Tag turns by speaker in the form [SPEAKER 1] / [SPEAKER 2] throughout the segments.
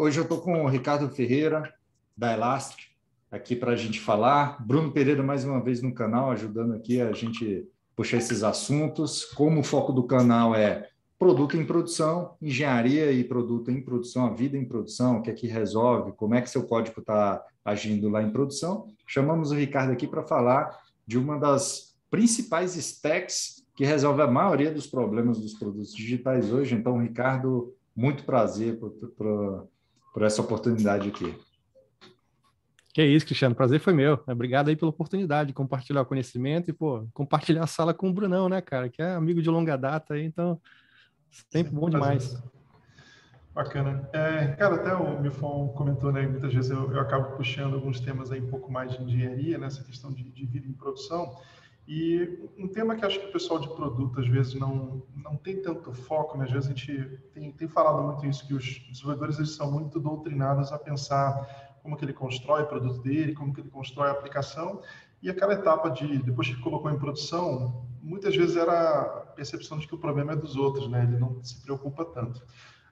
[SPEAKER 1] Hoje eu estou com o Ricardo Ferreira, da Elastic, aqui para a gente falar. Bruno Pereira, mais uma vez no canal, ajudando aqui a gente puxar esses assuntos. Como o foco do canal é produto em produção, engenharia e produto em produção, a vida em produção, o que é que resolve, como é que seu código está agindo lá em produção, chamamos o Ricardo aqui para falar de uma das principais stacks que resolve a maioria dos problemas dos produtos digitais hoje. Então, Ricardo, muito prazer por, por por essa oportunidade aqui.
[SPEAKER 2] Que isso, Cristiano. Prazer foi meu. Obrigado aí pela oportunidade de compartilhar o conhecimento e, pô, compartilhar a sala com o Brunão, né, cara? Que é amigo de longa data aí, então, sempre bom demais.
[SPEAKER 3] Bacana. É, cara, até o Milfon comentou, né, muitas vezes eu, eu, acabo puxando alguns temas aí um pouco mais de engenharia, nessa né, questão de, de vida em produção. E um tema que acho que o pessoal de produto às vezes não, não tem tanto foco, né? às vezes a gente tem, tem falado muito isso, que os desenvolvedores eles são muito doutrinados a pensar como que ele constrói o produto dele, como que ele constrói a aplicação, e aquela etapa de, depois que colocou em produção, muitas vezes era a percepção de que o problema é dos outros, né? ele não se preocupa tanto.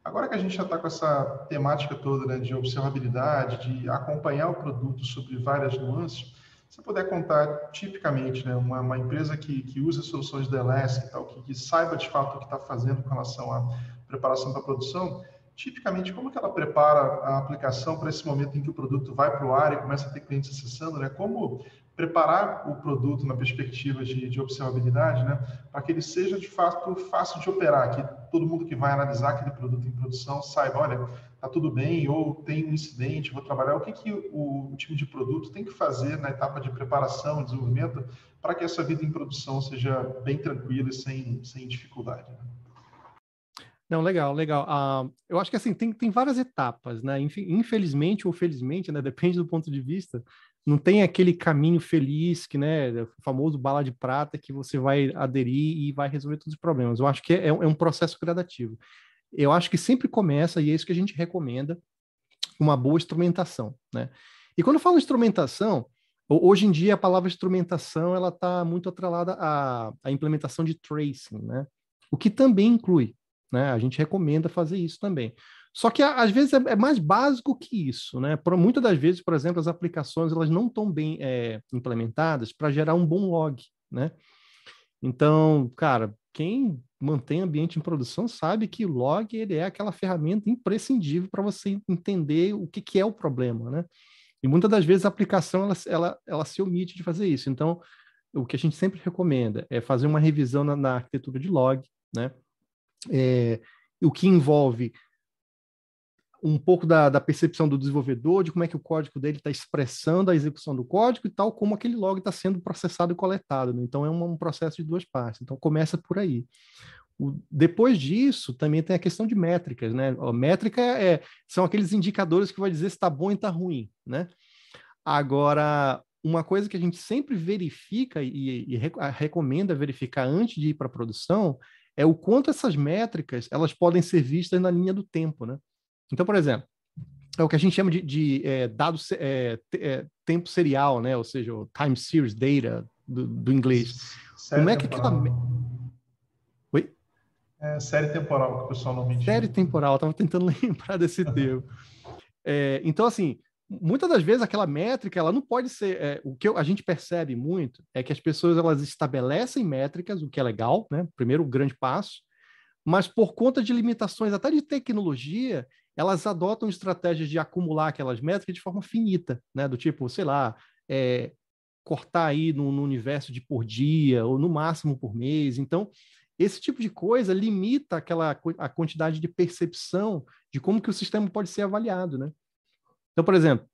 [SPEAKER 3] Agora que a gente já está com essa temática toda né, de observabilidade, de acompanhar o produto sobre várias nuances, se puder contar, tipicamente, né, uma, uma empresa que, que usa soluções da LS tal, que, que saiba de fato o que está fazendo com relação à preparação para a produção, tipicamente, como que ela prepara a aplicação para esse momento em que o produto vai para o ar e começa a ter clientes acessando, né? Como preparar o produto na perspectiva de, de observabilidade, né? Para que ele seja, de fato, fácil de operar, que todo mundo que vai analisar aquele produto em produção saiba, olha, tá tudo bem, ou tem um incidente, vou trabalhar. O que, que o, o time de produto tem que fazer na etapa de preparação, desenvolvimento, para que essa vida em produção seja bem tranquila e sem, sem dificuldade? Né?
[SPEAKER 2] Não, legal, legal. Uh, eu acho que assim, tem, tem várias etapas, né? Infelizmente ou felizmente, né? Depende do ponto de vista. Não tem aquele caminho feliz, que, né? O famoso bala de prata que você vai aderir e vai resolver todos os problemas. Eu acho que é, é um é processo gradativo eu acho que sempre começa, e é isso que a gente recomenda, uma boa instrumentação, né? E quando eu falo instrumentação, hoje em dia a palavra instrumentação, ela está muito atrelada à, à implementação de tracing, né? O que também inclui, né? A gente recomenda fazer isso também. Só que às vezes é, é mais básico que isso, né? Por, muitas das vezes, por exemplo, as aplicações elas não estão bem é, implementadas para gerar um bom log, né? Então, cara, quem mantém ambiente em produção sabe que o log ele é aquela ferramenta imprescindível para você entender o que, que é o problema, né? E muitas das vezes a aplicação ela, ela, ela se omite de fazer isso. Então, o que a gente sempre recomenda é fazer uma revisão na, na arquitetura de log, né? É, o que envolve um pouco da, da, percepção do desenvolvedor, de como é que o código dele está expressando a execução do código e tal, como aquele log está sendo processado e coletado. Né? Então, é um, um, processo de duas partes. Então, começa por aí. O, depois disso, também tem a questão de métricas. Né? A métrica é, é, são aqueles indicadores que vai dizer se está bom e está ruim. Né? Agora, uma coisa que a gente sempre verifica e, e recomenda verificar antes de ir para a produção é o quanto essas métricas elas podem ser vistas na linha do tempo, né? Então, por exemplo, é o que a gente chama de, de é, dados é, é, tempo serial, né? Ou seja, o time series data do, do inglês. Série Como é que aquela... Oi?
[SPEAKER 3] É, série temporal, que o pessoal não me diz. Série temporal, estava tentando
[SPEAKER 2] lembrar desse termo. É, então, assim, muitas das vezes aquela métrica, ela não pode ser... É, o que eu, a gente percebe muito é que as pessoas, elas estabelecem métricas, o que é legal, né? Primeiro grande passo. Mas por conta de limitações até de tecnologia, elas adotam estratégias de acumular aquelas métricas de forma finita, né? Do tipo, sei lá, é, cortar aí no, no, universo de por dia ou no máximo por mês. Então, esse tipo de coisa limita aquela a quantidade de percepção de como que o sistema pode ser avaliado, né? Então, por exemplo,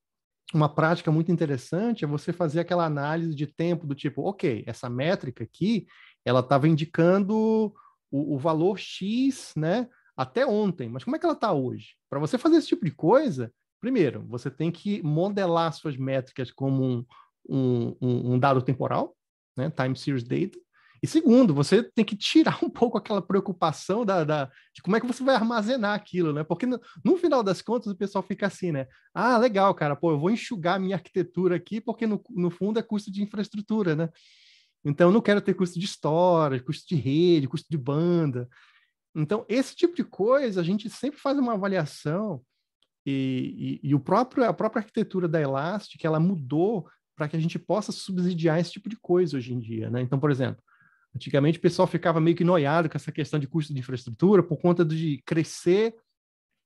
[SPEAKER 2] uma prática muito interessante é você fazer aquela análise de tempo do tipo, ok, essa métrica aqui, ela estava indicando o, o valor X, né? até ontem, mas como é que ela está hoje? Para você fazer esse tipo de coisa, primeiro, você tem que modelar suas métricas como um, um, um dado temporal, né? time series data, e segundo, você tem que tirar um pouco aquela preocupação da, da, de como é que você vai armazenar aquilo, né? Porque no, no, final das contas o pessoal fica assim, né? Ah, legal, cara, pô, eu vou enxugar minha arquitetura aqui, porque no, no fundo é custo de infraestrutura, né? Então eu não quero ter custo de história, custo de rede, custo de banda. Então, esse tipo de coisa, a gente sempre faz uma avaliação e, e, e o próprio, a própria arquitetura da Elastic, ela mudou para que a gente possa subsidiar esse tipo de coisa hoje em dia, né? Então, por exemplo, antigamente o pessoal ficava meio que noiado com essa questão de custo de infraestrutura por conta de crescer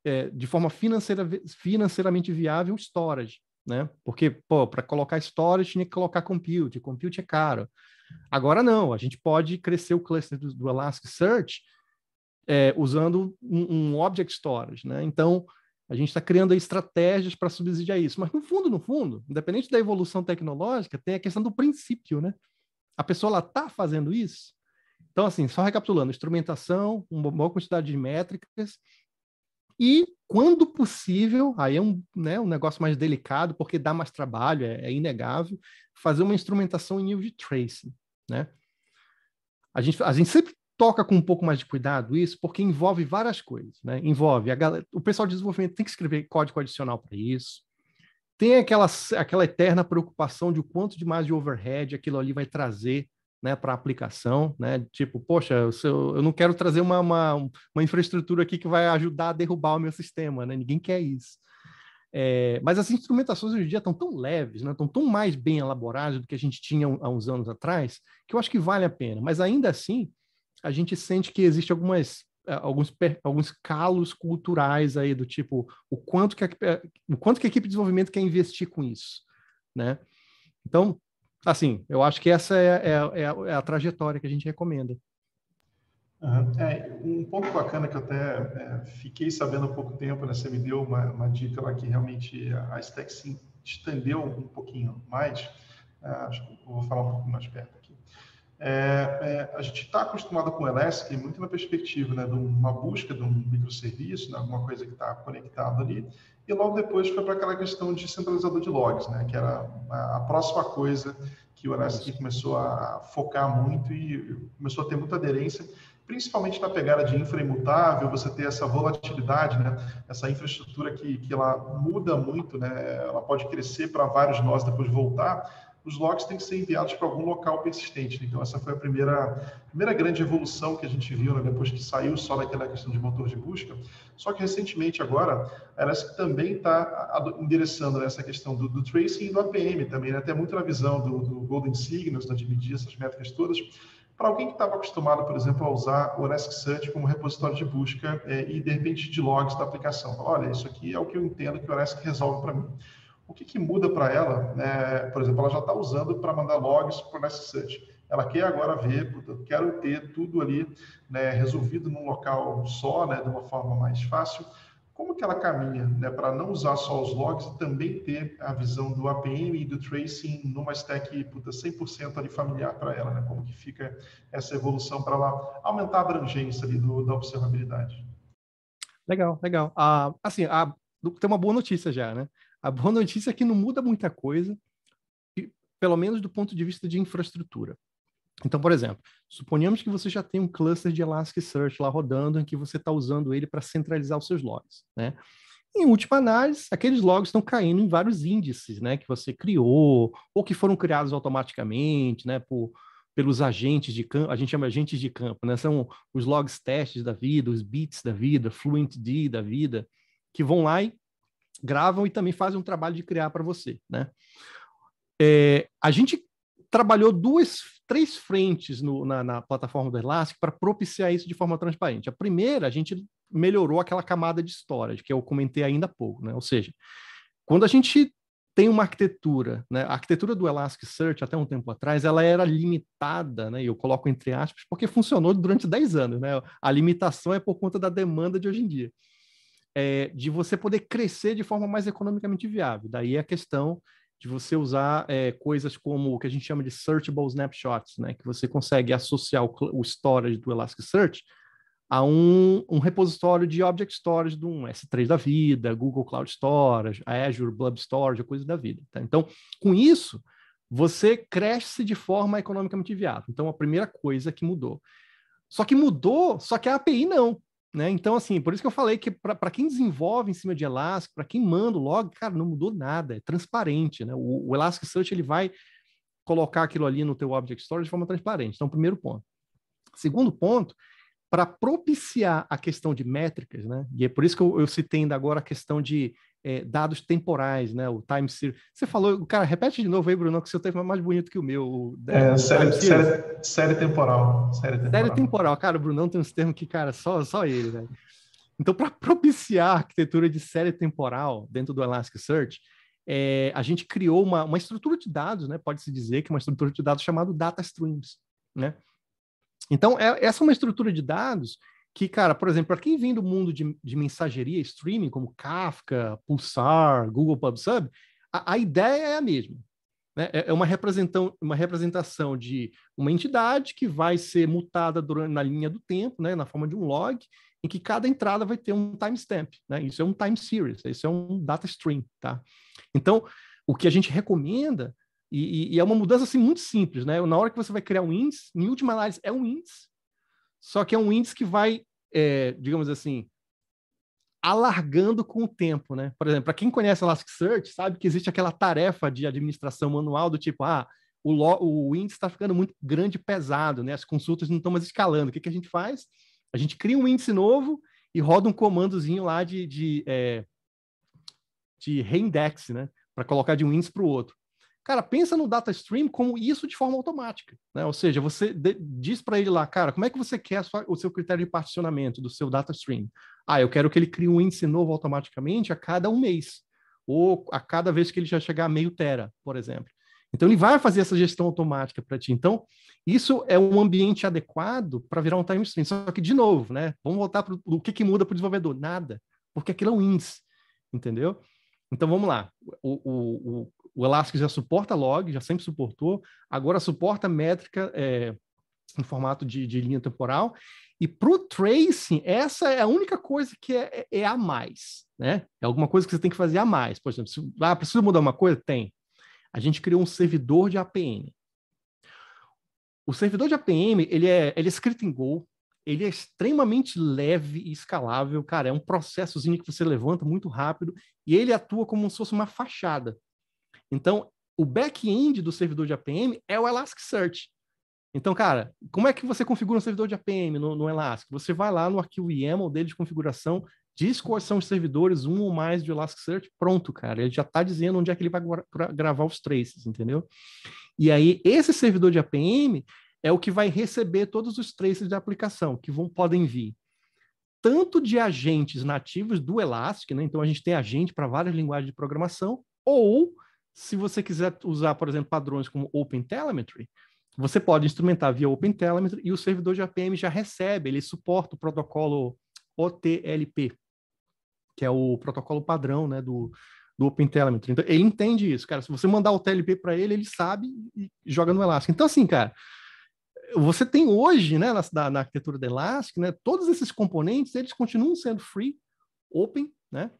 [SPEAKER 2] é, de forma financeira, financeiramente viável o storage, né? Porque, pô, para colocar storage tinha que colocar compute, compute é caro. Agora não, a gente pode crescer o cluster do, do Elasticsearch é, usando um, um, object storage. Né? Então, a gente está criando estratégias para subsidiar isso. Mas, no fundo, no fundo, independente da evolução tecnológica, tem a questão do princípio. Né? A pessoa está fazendo isso. Então, assim, só recapitulando, instrumentação, uma boa quantidade de métricas, e quando possível, aí é um, né, um negócio mais delicado, porque dá mais trabalho, é, é, inegável, fazer uma instrumentação em nível de tracing, né? A gente, a gente sempre toca com um pouco mais de cuidado isso, porque envolve várias coisas, né? Envolve galera, o pessoal de desenvolvimento tem que escrever código adicional para isso. Tem aquela, aquela eterna preocupação de o quanto de mais de overhead aquilo ali vai trazer né, para a aplicação, né? Tipo, poxa, eu, eu não quero trazer uma, uma, uma, infraestrutura aqui que vai ajudar a derrubar o meu sistema, né? Ninguém quer isso. É, mas as instrumentações hoje em dia estão tão leves, né? estão tão mais bem elaboradas do que a gente tinha há uns anos atrás, que eu acho que vale a pena. Mas ainda assim, a gente sente que existe algumas eh, alguns, alguns calos culturais aí do tipo o quanto que a, eh, o quanto que a equipe de desenvolvimento quer investir com isso, né? Então, assim, eu acho que essa é, é, é, a, é a, trajetória que a gente recomenda.
[SPEAKER 3] Uhum. um ponto bacana que eu até é, fiquei sabendo há pouco tempo, né? Você me deu uma, uma dica lá que realmente a Stack se estendeu um pouquinho mais. Ah, acho que vou falar um pouco mais perto. É, é, a gente está acostumado com o Elastic muito na perspectiva né, de uma busca de um microserviço, né, alguma coisa que está conectado ali, e logo depois foi para aquela questão de centralizador de logs, né, que era a, a próxima coisa que o Elastic começou a focar muito e começou a ter muita aderência, principalmente na pegada de infra imutável, você ter essa volatilidade, né? essa infraestrutura que, que ela muda muito, né? ela pode crescer para vários nós, depois voltar, os logs têm que ser enviados para algum local persistente. Né? Então, essa foi a primeira, primeira grande evolução que a gente viu né, depois que saiu só daquela questão de motor de busca. Só que recentemente agora, tá a Elastic também está endereçando né, essa questão do, do, tracing e do APM também, né, até muito na visão do, do Golden Signals, né, de medir essas métricas todas. Para alguém que estava acostumado, por exemplo, a usar o Elasticsearch como repositório de busca é, e, de repente, de logs da aplicação. Olha, isso aqui é o que eu entendo que o Elastic resolve para mim o que, que muda para ela? É, por exemplo, ela já está usando para mandar logs para o NestSearch. Ela quer agora ver, portanto, quero ter tudo ali né, resolvido num local só, né, de uma forma mais fácil. Como que ela caminha né, para não usar só os logs e também ter a visão do APM e do tracing numa stack puta, 100% ali familiar para ela? Né? Como que fica essa evolução para ela aumentar a abrangência ali do, da observabilidade?
[SPEAKER 2] Legal, legal. Ah, assim, ah, tem uma boa notícia já, né? A boa notícia é que não muda muita coisa, pelo menos do ponto de vista de infraestrutura. Então, por exemplo, suponhamos que você já tem um cluster de Elasticsearch lá rodando, em que você está usando ele para centralizar os seus logs, né? Em última análise, aqueles logs estão caindo em vários índices, né, que você criou ou que foram criados automaticamente, né, por, pelos agentes de campo, a gente chama agentes de campo, né? São os logs testes da vida, os bits da vida, fluentd da vida, que vão lá e gravam e também fazem um trabalho de criar para você, né? É, a gente trabalhou duas, três frentes no, na, na, plataforma do Elastic para propiciar isso de forma transparente. A primeira, a gente melhorou aquela camada de storage, que eu comentei ainda há pouco, né? Ou seja, quando a gente tem uma arquitetura, né? A arquitetura do Elasticsearch, até um tempo atrás, ela era limitada, né? E eu coloco entre aspas, porque funcionou durante 10 anos, né? A limitação é por conta da demanda de hoje em dia é, de você poder crescer de forma mais economicamente viável. Daí a questão de você usar é, coisas como o que a gente chama de searchable snapshots, né? que você consegue associar o, o storage do Elasticsearch a um, um, repositório de object storage do um S3 da vida, Google Cloud Storage, Azure Blob Storage, coisa da vida. Tá? Então, com isso, você cresce de forma economicamente viável. Então, a primeira coisa que mudou. Só que mudou, só que a API não. Né? Então, assim, por isso que eu falei que para quem desenvolve em cima de Elastic, para quem manda o log, cara, não mudou nada, é transparente. Né? O, o Elasticsearch ele vai colocar aquilo ali no teu Object Store de forma transparente. Então, primeiro ponto. Segundo ponto, para propiciar a questão de métricas, né? e é por isso que eu, eu citei ainda agora a questão de é, dados temporais, né? O time series. Você falou, cara, repete de novo aí, Bruno, que seu tempo é mais bonito que o meu. O, é, o série, série, série, temporal. Série temporal. Série temporal. Cara, o Brunão tem uns termos que, cara, só, só ele, Então, para propiciar a arquitetura de série temporal dentro do Elasticsearch, é, a gente criou uma, uma estrutura de dados, né? Pode-se dizer que é uma estrutura de dados chamada Data Streams, né? Então, é, essa é uma estrutura de dados que, cara, por exemplo, para quem vem do mundo de, de, mensageria, streaming, como Kafka, Pulsar, Google PubSub, a, a ideia é a mesma. Né? É, é uma, representação, uma representação de uma entidade que vai ser mutada durante, na linha do tempo, né? na forma de um log, em que cada entrada vai ter um timestamp. Né? Isso é um time series, isso é um data stream. Tá? Então, o que a gente recomenda, e, e é uma mudança assim, muito simples, né? na hora que você vai criar um índice, em última análise é um índice, só que é um índice que vai é, digamos assim, alargando com o tempo, né? Por exemplo, para quem conhece Elasticsearch, sabe que existe aquela tarefa de administração manual do tipo, ah, o, lo, o índice está ficando muito grande e pesado, né? As consultas não estão mais escalando. O que, que a gente faz? A gente cria um índice novo e roda um comandozinho lá de, de, é, de reindex, né? Para colocar de um índice para o outro. Cara, pensa no data stream como isso de forma automática, né? Ou seja, você diz para ele lá, cara, como é que você quer sua, o seu critério de particionamento do seu data stream? Ah, eu quero que ele crie um índice novo automaticamente a cada um mês, ou a cada vez que ele já chegar a meio tera, por exemplo. Então ele vai fazer essa gestão automática para ti. Então, isso é um ambiente adequado para virar um time stream. Só que, de novo, né? Vamos voltar para o que, que muda para o desenvolvedor? Nada, porque aquilo é um índice, entendeu? Então vamos lá. O, o, o, o Elastic já suporta log, já sempre suportou, agora suporta métrica é, em formato de, de, linha temporal. E para o tracing, essa é a única coisa que é, é, é, a mais. Né? É alguma coisa que você tem que fazer a mais. Por exemplo, se, ah, preciso mudar uma coisa? Tem. A gente criou um servidor de APM. O servidor de APM, ele é, ele é escrito em Go, ele é extremamente leve e escalável, cara, é um processozinho que você levanta muito rápido e ele atua como se fosse uma fachada. Então, o back-end do servidor de APM é o Elasticsearch. Então, cara, como é que você configura um servidor de APM no, no Elastic? Você vai lá no arquivo YAML dele de configuração, diz quais são os servidores, um ou mais de Elasticsearch, pronto, cara. Ele já está dizendo onde é que ele vai gravar os traces, entendeu? E aí, esse servidor de APM é o que vai receber todos os traces da aplicação, que vão, podem vir tanto de agentes nativos do Elastic, né? então a gente tem agente para várias linguagens de programação, ou se você quiser usar, por exemplo, padrões como OpenTelemetry, você pode instrumentar via OpenTelemetry e o servidor de APM já recebe, ele suporta o protocolo OTLP, que é o protocolo padrão né, do, do OpenTelemetry. Então, ele entende isso, cara. Se você mandar o TLP para ele, ele sabe e joga no Elastic. Então, assim, cara, você tem hoje, né, na, na arquitetura do Elastic, né, todos esses componentes, eles continuam sendo free, open, né?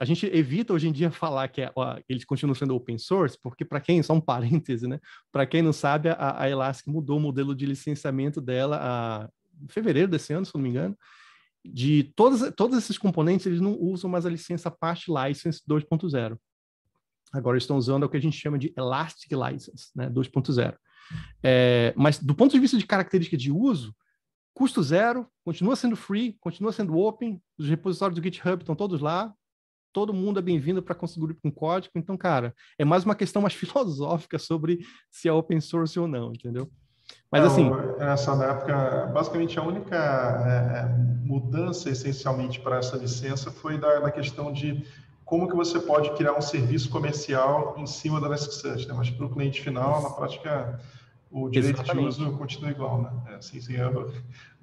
[SPEAKER 2] a gente evita hoje em dia falar que é, ó, eles continuam sendo open source, porque para quem, só um parêntese, né? Para quem não sabe, a, a, Elastic mudou o modelo de licenciamento dela a, em fevereiro desse ano, se não me engano. De todos, todos esses componentes, eles não usam mais a licença Apache License 2.0. Agora estão usando o que a gente chama de Elastic License né, 2.0. É, mas do ponto de vista de característica de uso, custo zero, continua sendo free, continua sendo open, os repositórios do GitHub estão todos lá, todo mundo é bem-vindo para contribuir com código. Então, cara, é mais uma questão mais filosófica sobre se é open source ou não, entendeu? Mas é, assim.
[SPEAKER 3] Essa na época, basicamente a única é, é mudança essencialmente para essa licença foi da, da, questão de como que você pode criar um serviço comercial em cima da Elasticsearch, né? Mas para o cliente final, na prática, o direito Exatamente. de uso continua igual, né? É, assim, sim, eu, a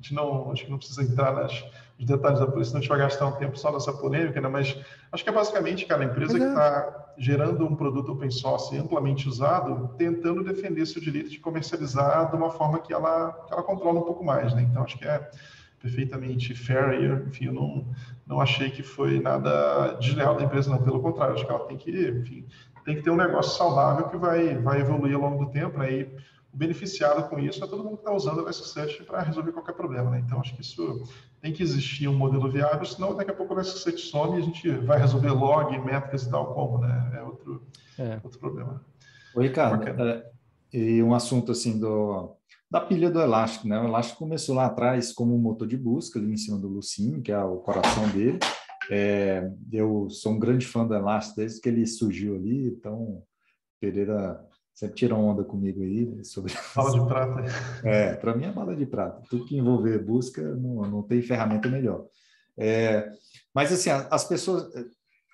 [SPEAKER 3] gente não, acho que não precisa entrar nas, nos detalhes da polícia, senão a gente vai gastar um tempo só nessa polêmica, né? Mas Acho que é basicamente, cara, a empresa é. que está gerando um produto open source amplamente usado, tentando defender seu direito de comercializar de uma forma que ela, que ela controla um pouco mais, né? Então, acho que é perfeitamente fair, enfim, eu não, não achei que foi nada desleal da empresa, não, pelo contrário, acho que ela tem que, enfim, tem que ter um negócio saudável que vai, vai evoluir ao longo do tempo, né? E, beneficiado com isso é todo mundo que está usando o Elasticsearch para resolver qualquer problema, né? Então, acho que isso tem que existir um modelo viável, senão daqui a pouco o set some e a gente vai resolver log, métricas e tal como, né? É outro, é. outro problema. oi Ricardo,
[SPEAKER 1] é, e um assunto assim do da pilha do elastic né? O elástico começou lá atrás como um motor de busca ali em cima do Lucine, que é o coração dele. É, eu sou um grande fã do elastic desde que ele surgiu ali, então Pereira sempre tiram onda comigo aí né, sobre. Bala de prata. É, para mim é bala de prata. Tudo que envolver busca, não, não tem ferramenta melhor. É, mas, assim, as pessoas. É,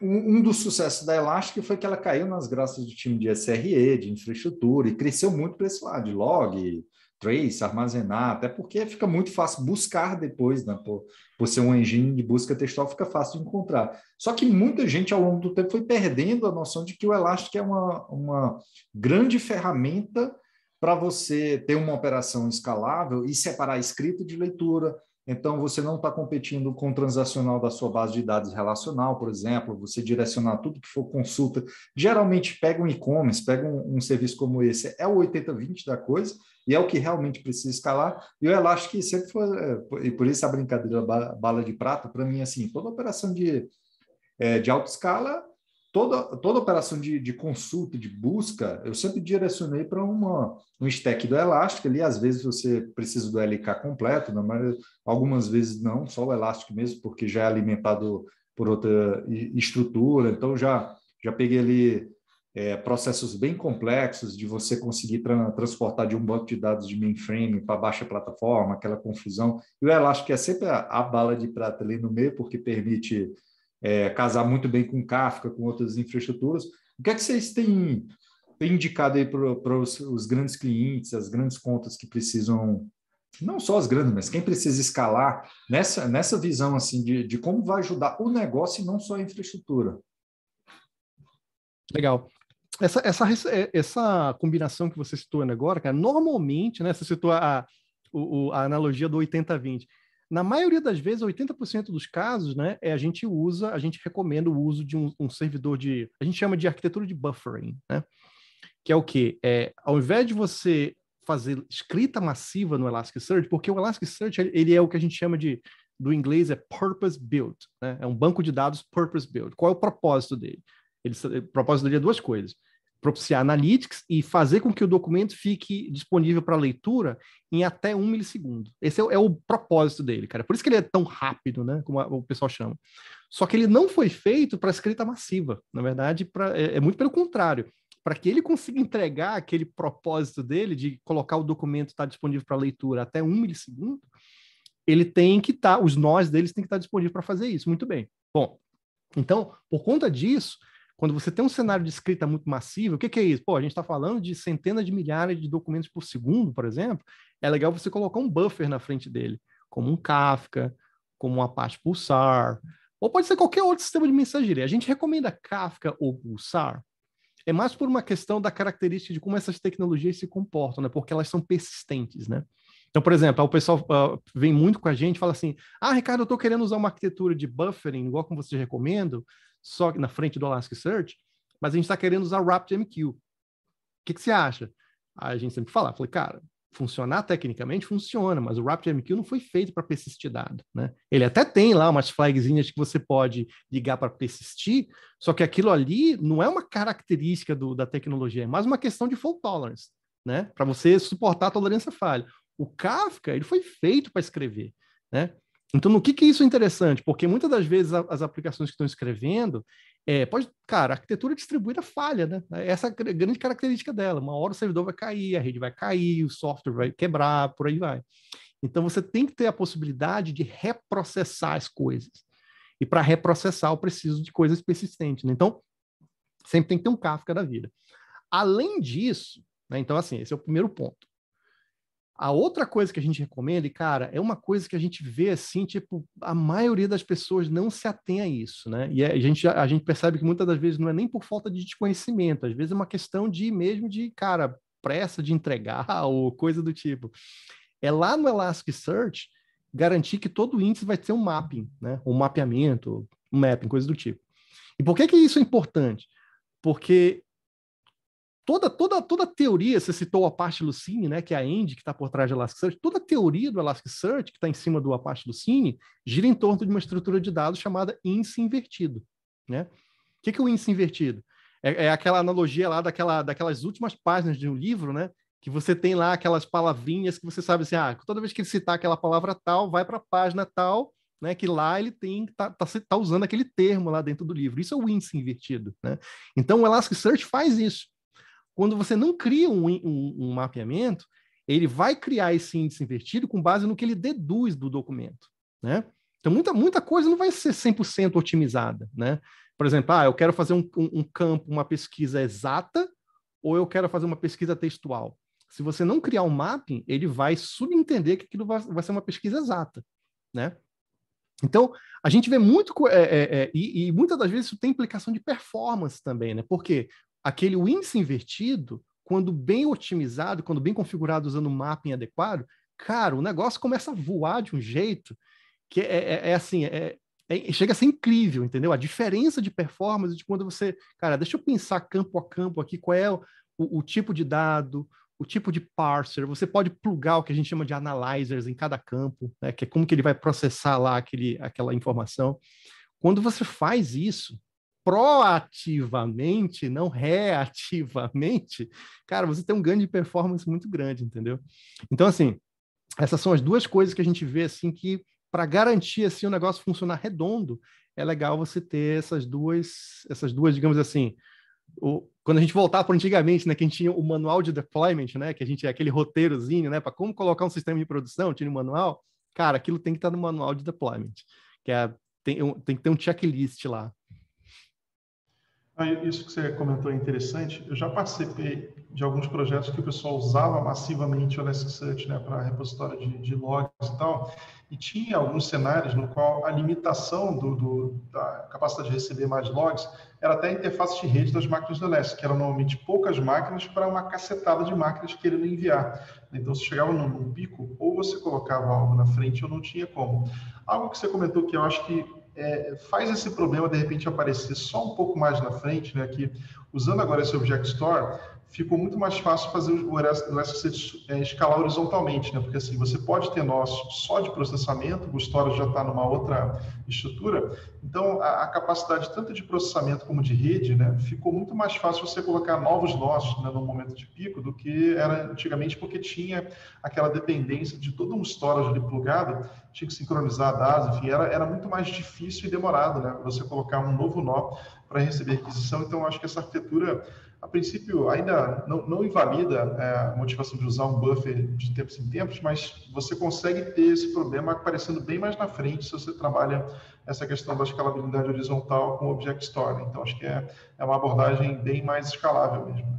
[SPEAKER 1] um, um dos sucessos da Elastic foi que ela caiu nas graças do time de SRE, de infraestrutura, e cresceu muito para esse lado, de log, trace, armazenar, até porque fica muito fácil buscar depois, né? Por, por ser um engine de busca textual, fica fácil de encontrar. Só que muita gente ao longo do tempo foi perdendo a noção de que o Elastic é uma, uma grande ferramenta para você ter uma operação escalável e separar escrita de leitura, então, você não está competindo com o transacional da sua base de dados relacional, por exemplo, você direcionar tudo que for consulta. Geralmente, pega um e-commerce, pega um, um, serviço como esse, é o 80-20 da coisa, e é o que realmente precisa escalar. E eu acho que sempre foi, e por isso a brincadeira bala de prata, para mim, assim, toda operação de, é, de alta escala toda, toda operação de, de consulta, de busca, eu sempre direcionei para um stack do Elastic ali. Às vezes você precisa do LK completo, não, mas algumas vezes não, só o Elastic mesmo, porque já é alimentado por outra estrutura. Então já, já peguei ali é, processos bem complexos de você conseguir tra transportar de um banco de dados de mainframe para baixa plataforma, aquela confusão. E o Elastic é sempre a, a bala de prata ali no meio, porque permite é, casar muito bem com Kafka, com outras infraestruturas. O que é que vocês têm, têm indicado aí para os, os grandes clientes, as grandes contas que precisam não só as grandes, mas quem precisa escalar nessa, nessa visão assim de, de como vai ajudar o negócio e não só a infraestrutura.
[SPEAKER 2] Legal. Essa, essa, essa combinação que você citou agora, cara, normalmente, né, você citou a, a, a analogia do 80-20. Na maioria das vezes, 80% dos casos, né, é a gente usa, a gente recomenda o uso de um, um servidor de, a gente chama de arquitetura de buffering, né? Que é o que? É, ao invés de você fazer escrita massiva no Elasticsearch, porque o Elasticsearch ele é o que a gente chama de do inglês é purpose built, né? É um banco de dados purpose built. Qual é o propósito dele? Ele, o propósito dele é duas coisas propiciar analytics e fazer com que o documento fique disponível para leitura em até um milissegundo. Esse é, é, o propósito dele, cara. Por isso que ele é tão rápido, né? Como a, o pessoal chama. Só que ele não foi feito para escrita massiva. Na verdade, pra, é, é muito pelo contrário. Para que ele consiga entregar aquele propósito dele de colocar o documento estar tá disponível para leitura até um milissegundo, ele tem que estar, tá, os nós deles têm que estar tá disponíveis para fazer isso. Muito bem. Bom, então, por conta disso, quando você tem um cenário de escrita muito massivo, o que, que é isso? Pô, a gente está falando de centenas de milhares de documentos por segundo, por exemplo. É legal você colocar um buffer na frente dele, como um Kafka, como um Apache Pulsar, ou pode ser qualquer outro sistema de mensageria. A gente recomenda Kafka ou Pulsar, é mais por uma questão da característica de como essas tecnologias se comportam, né? Porque elas são persistentes, né? Então, por exemplo, o pessoal uh, vem muito com a gente, fala assim: "Ah, Ricardo, eu estou querendo usar uma arquitetura de buffering, igual como vocês recomendam, só na frente do Elasticsearch, mas a gente está querendo usar RaptMQ. O que, que você acha? a gente sempre fala, falei, cara, funcionar tecnicamente funciona, mas o RaptMQ não foi feito para persistir dado, né? Ele até tem lá umas flagzinhas que você pode ligar para persistir, só que aquilo ali não é uma característica do, da tecnologia, é mais uma questão de fault tolerance, né? Para você suportar a tolerância falha. O Kafka, ele foi feito para escrever, né? Então, no que, que isso é interessante? Porque muitas das vezes as aplicações que estão escrevendo, é, pode, cara, a arquitetura distribuída falha, né? É essa é a grande característica dela. Uma hora o servidor vai cair, a rede vai cair, o software vai quebrar, por aí vai. Então, você tem que ter a possibilidade de reprocessar as coisas. E para reprocessar, eu preciso de coisas persistentes. Né? Então, sempre tem que ter um Kafka da vida. Além disso, né? então, assim, esse é o primeiro ponto. A outra coisa que a gente recomenda, e cara, é uma coisa que a gente vê assim, tipo, a maioria das pessoas não se atém a isso, né? E é, a gente, a gente percebe que muitas das vezes não é nem por falta de desconhecimento, às vezes é uma questão de mesmo de, cara, pressa de entregar ou coisa do tipo. É lá no Elasticsearch garantir que todo índice vai ter um mapping, né? Um mapeamento, um mapping, coisa do tipo. E por que que isso é importante? Porque toda toda toda teoria, você citou o Apache Lucene, né, que é a Andy que está por trás do Elasticsearch, toda a teoria do Elasticsearch que está em cima do Apache Lucene gira em torno de uma estrutura de dados chamada índice invertido, né? O que, que é o índice invertido? É, é, aquela analogia lá daquela, daquelas últimas páginas de um livro, né? Que você tem lá aquelas palavrinhas que você sabe assim, ah, toda vez que ele citar aquela palavra tal, vai para a página tal, né, que lá ele tem tá, tá, tá, usando aquele termo lá dentro do livro. Isso é o índice invertido, né? Então o Elasticsearch faz isso. Quando você não cria um, um, um mapeamento, ele vai criar esse índice invertido com base no que ele deduz do documento, né? Então, muita, muita coisa não vai ser 100% otimizada, né? Por exemplo, ah, eu quero fazer um, um, um, campo, uma pesquisa exata, ou eu quero fazer uma pesquisa textual. Se você não criar um mapping, ele vai subentender que aquilo vai, vai ser uma pesquisa exata, né? Então, a gente vê muito, é, é, é, e, e, muitas das vezes isso tem implicação de performance também, né? Por quê? aquele índice invertido, quando bem otimizado, quando bem configurado usando um mapping adequado, cara, o negócio começa a voar de um jeito que é, é, é assim, é, é chega a ser incrível, entendeu? A diferença de performance de quando você, cara, deixa eu pensar campo a campo aqui, qual é o, o, tipo de dado, o tipo de parser, você pode plugar o que a gente chama de analyzers em cada campo, né? que é como que ele vai processar lá aquele, aquela informação. Quando você faz isso, proativamente, não reativamente, cara, você tem um ganho de performance muito grande, entendeu? Então, assim, essas são as duas coisas que a gente vê, assim, que para garantir, assim, o negócio funcionar redondo, é legal você ter essas duas, essas duas, digamos assim, o, quando a gente voltar para antigamente, né, que a gente tinha o manual de deployment, né, que a gente é aquele roteirozinho, né, para como colocar um sistema de produção, tinha um manual, cara, aquilo tem que estar tá no manual de deployment, que é, tem, tem que ter um checklist lá,
[SPEAKER 3] então, isso que você comentou é interessante. Eu já participei de alguns projetos que o pessoal usava massivamente o Elasticsearch né, para repositório de, de, logs e tal, e tinha alguns cenários no qual a limitação do, do, da capacidade de receber mais logs era até a interface de rede das máquinas do Elastic, que eram normalmente poucas máquinas para uma cacetada de máquinas querendo enviar. Então, se chegava num, num pico, ou você colocava algo na frente ou não tinha como. Algo que você comentou que eu acho que é, faz esse problema de repente aparecer só um pouco mais na frente, né? Que usando agora esse Object Store, ficou muito mais fácil fazer o SSC é, escalar horizontalmente, né? porque assim, você pode ter nós só de processamento, o storage já está numa outra estrutura, então a, a, capacidade tanto de processamento como de rede, né? ficou muito mais fácil você colocar novos nós né, no momento de pico do que era antigamente, porque tinha aquela dependência de todo um storage ali plugado, tinha que sincronizar dados, enfim, era, era muito mais difícil e demorado né? você colocar um novo nó para receber requisição, então acho que essa arquitetura a princípio, ainda não, não invalida é, a motivação de usar um buffer de tempos em tempos, mas você consegue ter esse problema aparecendo bem mais na frente se você trabalha essa questão da escalabilidade horizontal com Object Store. Então, acho que é, é uma abordagem bem mais escalável mesmo.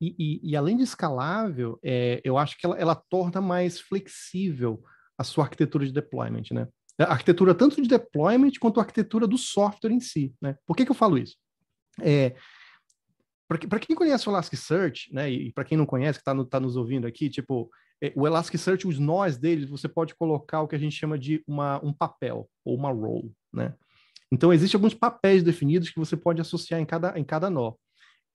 [SPEAKER 1] E,
[SPEAKER 2] e, e além de escalável, é, eu acho que ela, ela torna mais flexível a sua arquitetura de deployment, né? A arquitetura tanto de deployment quanto a arquitetura do software em si, né? Por que, que eu falo isso? É, para quem conhece o Elasticsearch, né, e para quem não conhece, que está no, tá nos ouvindo aqui, tipo, é, o Elasticsearch, os nós deles, você pode colocar o que a gente chama de uma, um papel ou uma role, né? Então, existem alguns papéis definidos que você pode associar em cada, em cada nó.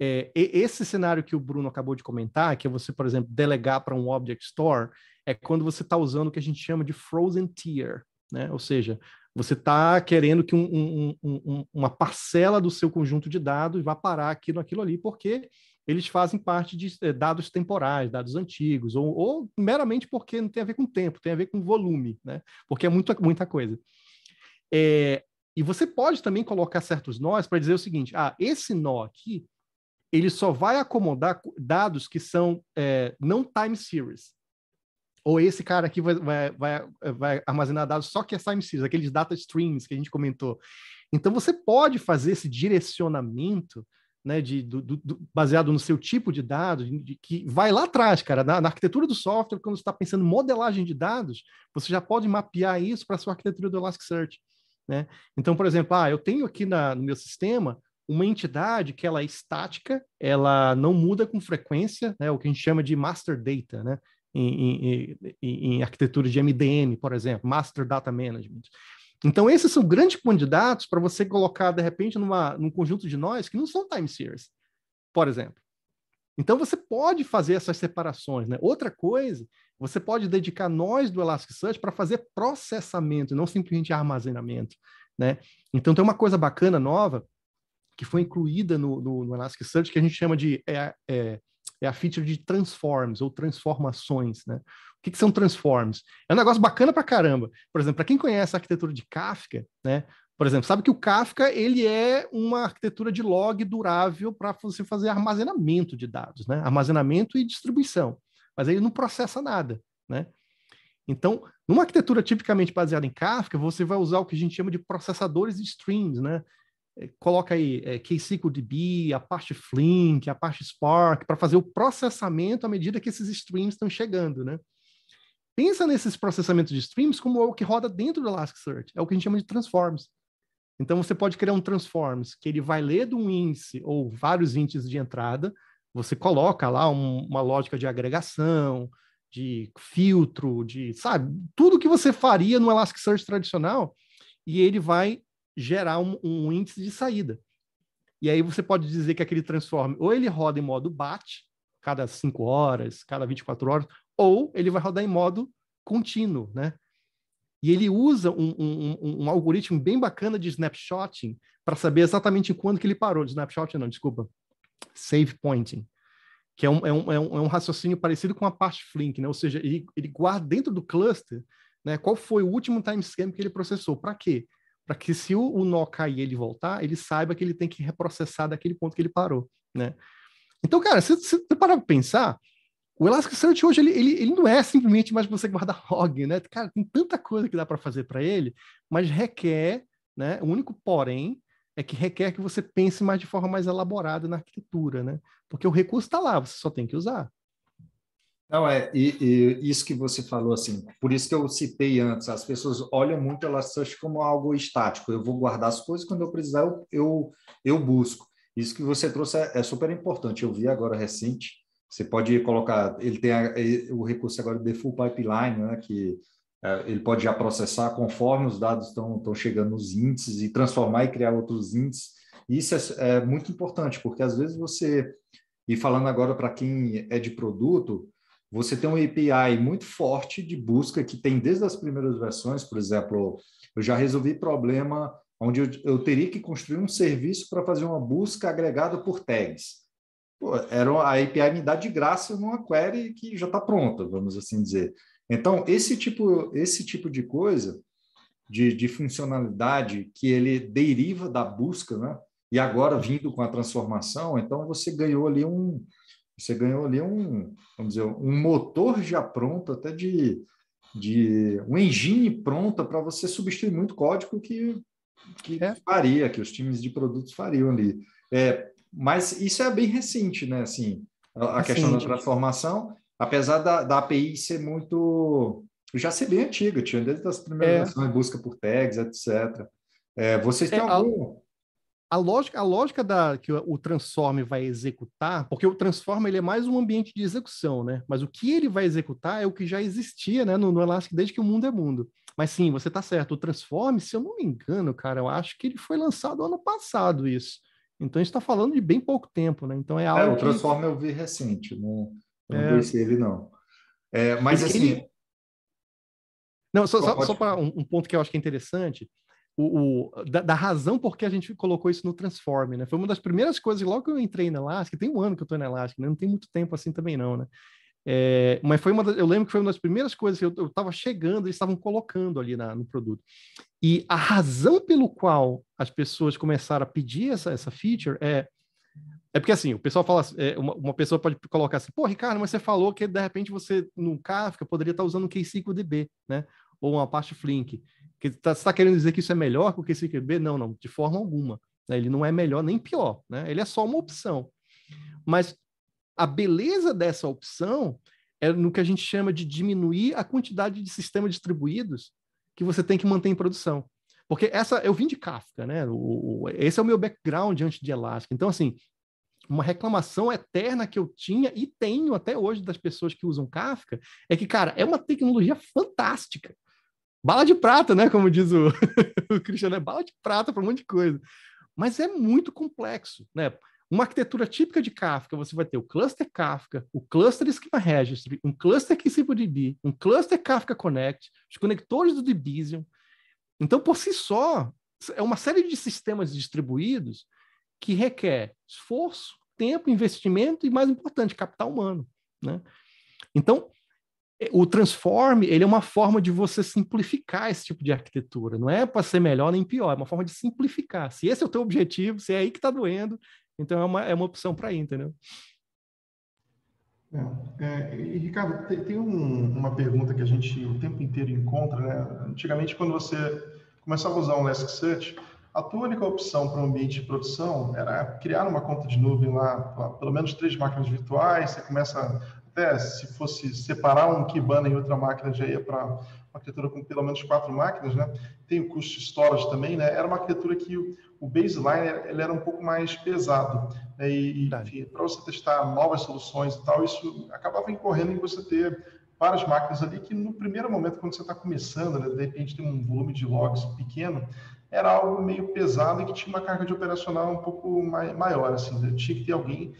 [SPEAKER 2] É, esse cenário que o Bruno acabou de comentar, que é você, por exemplo, delegar para um Object Store, é quando você está usando o que a gente chama de Frozen Tier, né? Ou seja, você está querendo que um, um, um, uma parcela do seu conjunto de dados vá parar aqui naquilo ali, porque eles fazem parte de eh, dados temporais, dados antigos, ou, ou, meramente porque não tem a ver com tempo, tem a ver com volume, né? Porque é muita, muita coisa. É, e você pode também colocar certos nós para dizer o seguinte: ah, esse nó aqui ele só vai acomodar dados que são é, não time series ou esse cara aqui vai, vai, vai, armazenar dados só que é time series, aqueles data streams que a gente comentou. Então você pode fazer esse direcionamento né, de, do, do, baseado no seu tipo de dados de, de, que vai lá atrás, cara, na, na arquitetura do software, quando você está pensando em modelagem de dados, você já pode mapear isso para a sua arquitetura do Elasticsearch. Né? Então, por exemplo, ah, eu tenho aqui na, no meu sistema uma entidade que ela é estática, ela não muda com frequência, né, o que a gente chama de master data, né? em, em, em, arquitetura de MDM, por exemplo, Master Data Management. Então, esses são grandes candidatos para você colocar, de repente, numa, num conjunto de nós que não são time series, por exemplo. Então, você pode fazer essas separações. Né? Outra coisa, você pode dedicar nós do Elasticsearch para fazer processamento, não simplesmente armazenamento. Né? Então, tem uma coisa bacana nova que foi incluída no, no, no Elasticsearch que a gente chama de é, é, é a feature de transforms ou transformações, né? O que, que são transforms? É um negócio bacana pra caramba. Por exemplo, para quem conhece a arquitetura de Kafka, né? Por exemplo, sabe que o Kafka ele é uma arquitetura de log durável para você fazer armazenamento de dados, né? Armazenamento e distribuição. Mas aí não processa nada, né? Então, numa arquitetura tipicamente baseada em Kafka, você vai usar o que a gente chama de processadores de streams, né? É, coloca aí é, Apache Flink, Apache Spark, para fazer o processamento à medida que esses streams estão chegando, né? Pensa nesses processamentos de streams como algo é que roda dentro do Elasticsearch, é o que a gente chama de transforms. Então você pode criar um transforms que ele vai ler de um índice ou vários índices de entrada, você coloca lá um, uma lógica de agregação, de filtro, de, sabe, tudo que você faria no Elasticsearch tradicional, e ele vai gerar um, um índice de saída. E aí você pode dizer que aquele transforme, ou ele roda em modo BAT, cada 5 horas, cada 24 horas, ou ele vai rodar em modo contínuo, né? E ele usa um, um, um, um algoritmo bem bacana de snapshotting para saber exatamente quando que ele parou. De snapshotting não, desculpa. Save pointing. Que é um, é um, é um, é raciocínio parecido com a parte Flink, né? Ou seja, ele, ele guarda dentro do cluster né, qual foi o último timestamp que ele processou. Para quê? para que se o, o nó cair e ele voltar, ele saiba que ele tem que reprocessar daquele ponto que ele parou, né? Então, cara, se você parar para pensar, o Elasticsearch hoje ele, ele, ele não é simplesmente mais você guardar log, né? Cara, tem tanta coisa que dá para fazer para ele, mas requer, né? O único porém é que requer que você pense mais de forma mais elaborada na arquitetura, né? Porque o recurso está lá, você só tem que usar,
[SPEAKER 1] não, é, e, e, isso que você falou, assim, por isso que eu citei antes, as pessoas olham muito Elasticsearch como algo estático, eu vou guardar as coisas, quando eu precisar eu, eu, eu busco. Isso que você trouxe é, é, super importante, eu vi agora recente, você pode colocar, ele tem a, o recurso agora de full pipeline, né, que é, ele pode já processar conforme os dados estão chegando nos índices e transformar e criar outros índices, isso é, é muito importante, porque às vezes você, e falando agora para quem é de produto, você tem um API muito forte de busca que tem desde as primeiras versões, por exemplo, eu já resolvi problema onde eu, eu teria que construir um serviço para fazer uma busca agregada por tags. Pô, era a API me dá de graça numa query que já está pronta, vamos assim dizer. Então esse tipo esse tipo de coisa de, de funcionalidade que ele deriva da busca, né? E agora vindo com a transformação, então você ganhou ali um você ganhou ali um, vamos dizer, um motor já pronto, até de, de um engine pronta para você substituir muito código que, que é. faria, que os times de produtos fariam ali. É, mas isso é bem recente, né? Assim, a, a questão da transformação, apesar da, da API ser muito já ser bem antiga, tinha desde as primeiras é. versões, busca por tags, etc. É, vocês é, têm algum,
[SPEAKER 2] a lógica, a lógica da, que o transform vai executar, porque o transform ele é mais um ambiente de execução, né? Mas o que ele vai executar é o que já existia, né, no, no Elastic desde que o mundo é mundo. Mas sim, você está certo. O transform, se eu não me engano, cara, eu acho que ele foi lançado ano passado isso. Então está falando de bem pouco tempo, né? Então é, é algo. É, o transform
[SPEAKER 1] que... eu vi recente, não, sei é... ele não. É, mas, mas assim. Ele...
[SPEAKER 2] Não, só, Pode... só, só para um, um ponto que eu acho que é interessante o, o da, da, razão por que a gente colocou isso no Transform, né? Foi uma das primeiras coisas, logo que eu entrei na Elastic, tem um ano que eu estou na Elastic, né? Não tem muito tempo assim também não, né? É, mas foi uma, eu lembro que foi uma das primeiras coisas que eu estava chegando, eles estavam colocando ali na, no produto. E a razão pelo qual as pessoas começaram a pedir essa, essa feature é é porque assim, o pessoal fala, é, uma, uma, pessoa pode colocar assim, pô, Ricardo, mas você falou que de repente você no Kafka poderia estar usando um DB, né? Ou uma Apache Flink. Tá, você está querendo dizer que isso é melhor que o QCQB? Não, não, de forma alguma. Né? Ele não é melhor nem pior, né? ele é só uma opção. Mas a beleza dessa opção é no que a gente chama de diminuir a quantidade de sistemas distribuídos que você tem que manter em produção. Porque essa, eu vim de Kafka, né? O, o, esse é o meu background antes de Elastic. Então, assim, uma reclamação eterna que eu tinha e tenho até hoje das pessoas que usam Kafka é que, cara, é uma tecnologia fantástica. Bala de prata, né? Como diz o, o Cristiano, é né? bala de prata para um monte de coisa. Mas é muito complexo, né? Uma arquitetura típica de Kafka, você vai ter o cluster Kafka, o cluster Schema Registry, um cluster KissimDB, um cluster Kafka Connect, os conectores do Debian. Então, por si só, é uma série de sistemas distribuídos que requer esforço, tempo, investimento e, mais importante, capital humano. Né? Então, é, o transform ele é uma forma de você simplificar esse tipo de arquitetura. Não é para ser melhor nem pior, é uma forma de simplificar. Se esse é o teu objetivo, se é aí que está doendo, então é uma, é uma opção para ir, entendeu?
[SPEAKER 3] É, é, Ricardo, tem, tem um, uma pergunta que a gente o tempo inteiro encontra, né? Antigamente, quando você começava a usar um Elasticsearch, a tua única opção para o ambiente de produção era criar uma conta de nuvem lá, lá, pelo menos três máquinas virtuais, você começa até se fosse separar um Kibana em outra máquina, já ia para uma arquitetura com pelo menos quatro máquinas, né? Tem o custo de storage também, né? Era uma arquitetura que o, baseline ele era um pouco mais pesado, né? E, e para você testar novas soluções e tal, isso acabava incorrendo em você ter várias máquinas ali que no primeiro momento, quando você está começando, né, de repente tem um volume de logs pequeno, era algo meio pesado e que tinha uma carga de operacional um pouco maior, assim, né? tinha que ter alguém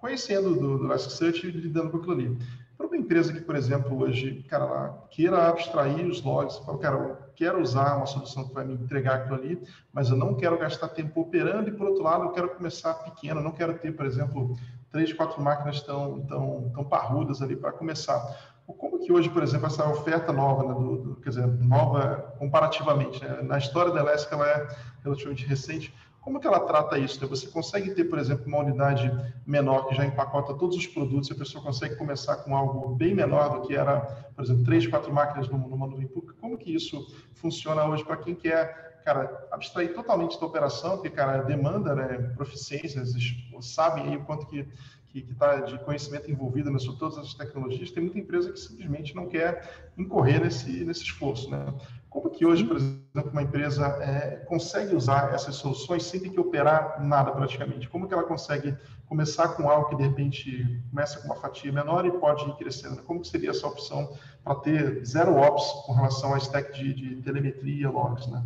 [SPEAKER 3] conhecendo do, do Elasticsearch e lidando com aquilo ali. Para uma empresa que, por exemplo, hoje, cara, lá, queira abstrair os logs, fala, cara, eu quero usar uma solução que vai me entregar aquilo ali, mas eu não quero gastar tempo operando e, por outro lado, eu quero começar pequeno, não quero ter, por exemplo, três, quatro máquinas tão, tão, tão parrudas ali para começar. Como que hoje, por exemplo, essa oferta nova, né, do, do, quer dizer, nova comparativamente, né, na história da Elastic ela é relativamente recente, como que ela trata isso? Né? Você consegue ter, por exemplo, uma unidade menor que já empacota todos os produtos e a pessoa consegue começar com algo bem menor do que era, por exemplo, três, quatro máquinas numa nuvem pública. Como que isso funciona hoje para quem quer, cara, abstrair totalmente da operação, porque, cara, demanda, né, é Proficiências, vocês sabem aí o quanto que que está de conhecimento envolvido nisso, todas as tecnologias, tem muita empresa que simplesmente não quer incorrer nesse, nesse esforço, né? Como que hoje, por exemplo, uma empresa é, consegue usar essas soluções sem ter que operar nada praticamente? Como que ela consegue começar com algo que de repente começa com uma fatia menor e pode ir crescendo? Como que seria essa opção para ter zero ops com relação à stack de, de telemetria, logs, né?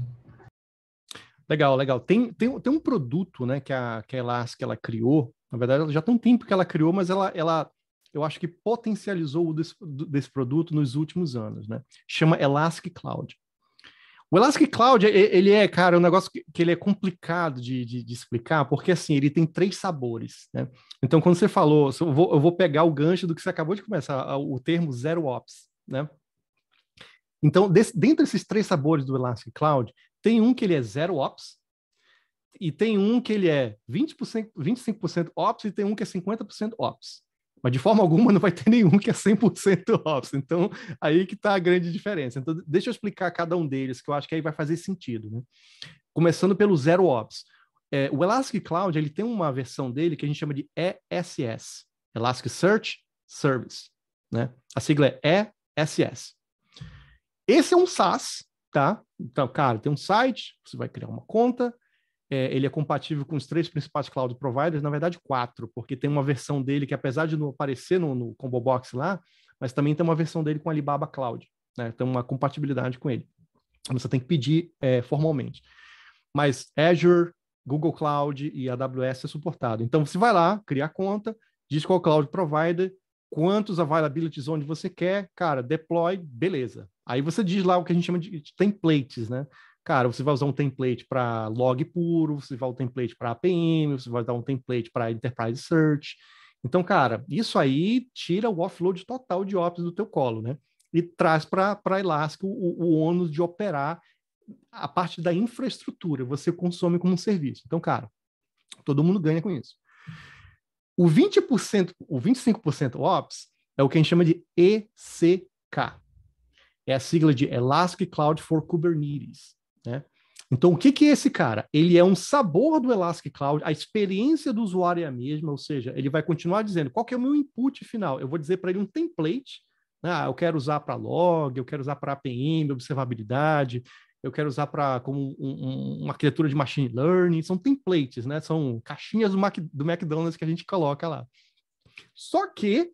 [SPEAKER 2] Legal, legal. Tem, tem, tem um produto né, que a, que a Elastic ela criou, na verdade já tem um tempo que ela criou, mas ela, ela eu acho que potencializou o desse, desse produto nos últimos anos, né? Chama Elastic Cloud. O Elastic Cloud, ele é, cara, um negócio que, ele é complicado de, de, de, explicar, porque assim, ele tem três sabores, né? Então, quando você falou, eu vou, eu vou pegar o gancho do que você acabou de começar, o termo Zero Ops, né? Então, desse, dentro desses três sabores do Elastic Cloud, tem um que ele é Zero Ops, e tem um que ele é 20%, 25% Ops, e tem um que é 50% Ops mas de forma alguma não vai ter nenhum que é 100% ops Então, aí que está a grande diferença. Então, deixa eu explicar cada um deles, que eu acho que aí vai fazer sentido. Né? Começando pelo Zero Ops. É, o Elastic Cloud ele tem uma versão dele que a gente chama de ESS, Elastic Search Service. Né? A sigla é ESS. Esse é um SaaS, tá? Então, cara, tem um site, você vai criar uma conta, é, ele é compatível com os três principais cloud providers, na verdade quatro, porque tem uma versão dele que apesar de não aparecer no, no combo box lá, mas também tem uma versão dele com Alibaba Cloud, né? Tem uma compatibilidade com ele. Você tem que pedir é, formalmente. Mas Azure, Google Cloud e AWS é suportado. Então você vai lá, cria a conta, diz qual cloud provider, quantos availabilities onde você quer, cara, deploy, beleza. Aí você diz lá o que a gente chama de templates, né? Cara, você vai usar um template para log puro, você vai usar um template para APM, você vai dar um template para Enterprise Search. Então, cara, isso aí tira o offload total de ops do teu colo, né? E traz para Elastic o, o ônus de operar a parte da infraestrutura, você consome como um serviço. Então, cara, todo mundo ganha com isso. O 20%, o 25% ops é o que a gente chama de ECK. É a sigla de Elastic Cloud for Kubernetes. Né? Então, o que, que é esse cara? Ele é um sabor do Elastic Cloud, a experiência do usuário é a mesma, ou seja, ele vai continuar dizendo qual que é o meu input final. Eu vou dizer para ele um template, né? Ah, eu quero usar para log, eu quero usar para APM, observabilidade, eu quero usar para como um, um, uma arquitetura de machine learning, são templates, né? São caixinhas do, Mac, do McDonald's que a gente coloca lá. Só que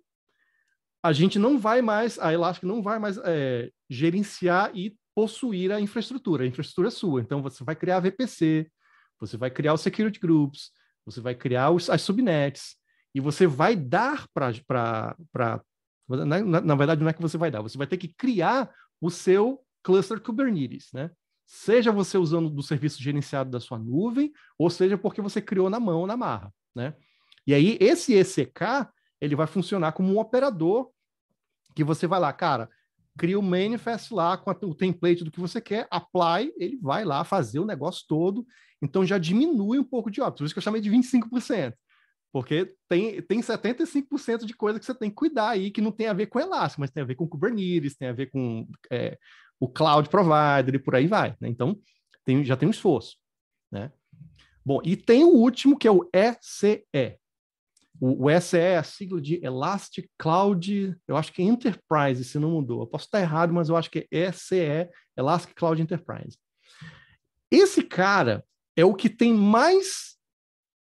[SPEAKER 2] a gente não vai mais, a Elastic não vai mais é, gerenciar e possuir a infraestrutura, a infraestrutura é sua. Então você vai criar a VPC, você vai criar os security groups, você vai criar os, as subnets, e você vai dar para. Na, na, na verdade, não é que você vai dar, você vai ter que criar o seu cluster Kubernetes, né? Seja você usando do serviço gerenciado da sua nuvem, ou seja porque você criou na mão, na marra, né? E aí, esse ECK, ele vai funcionar como um operador que você vai lá, cara, cria o um manifest lá com a, o template do que você quer, apply, ele vai lá fazer o negócio todo. Então já diminui um pouco de óbito. Por isso que eu chamei de 25%. Porque tem, tem 75% de coisa que você tem que cuidar aí, que não tem a ver com Elastic, mas tem a ver com Kubernetes, tem a ver com é, o cloud provider e por aí vai. Né? Então, tem, já tem um esforço. Né? Bom, e tem o último, que é o ECE, o, o SE é a sigla de Elastic Cloud, eu acho que é Enterprise, se não mudou. Eu posso estar errado, mas eu acho que é ECE, Elastic Cloud Enterprise. Esse cara é o que tem mais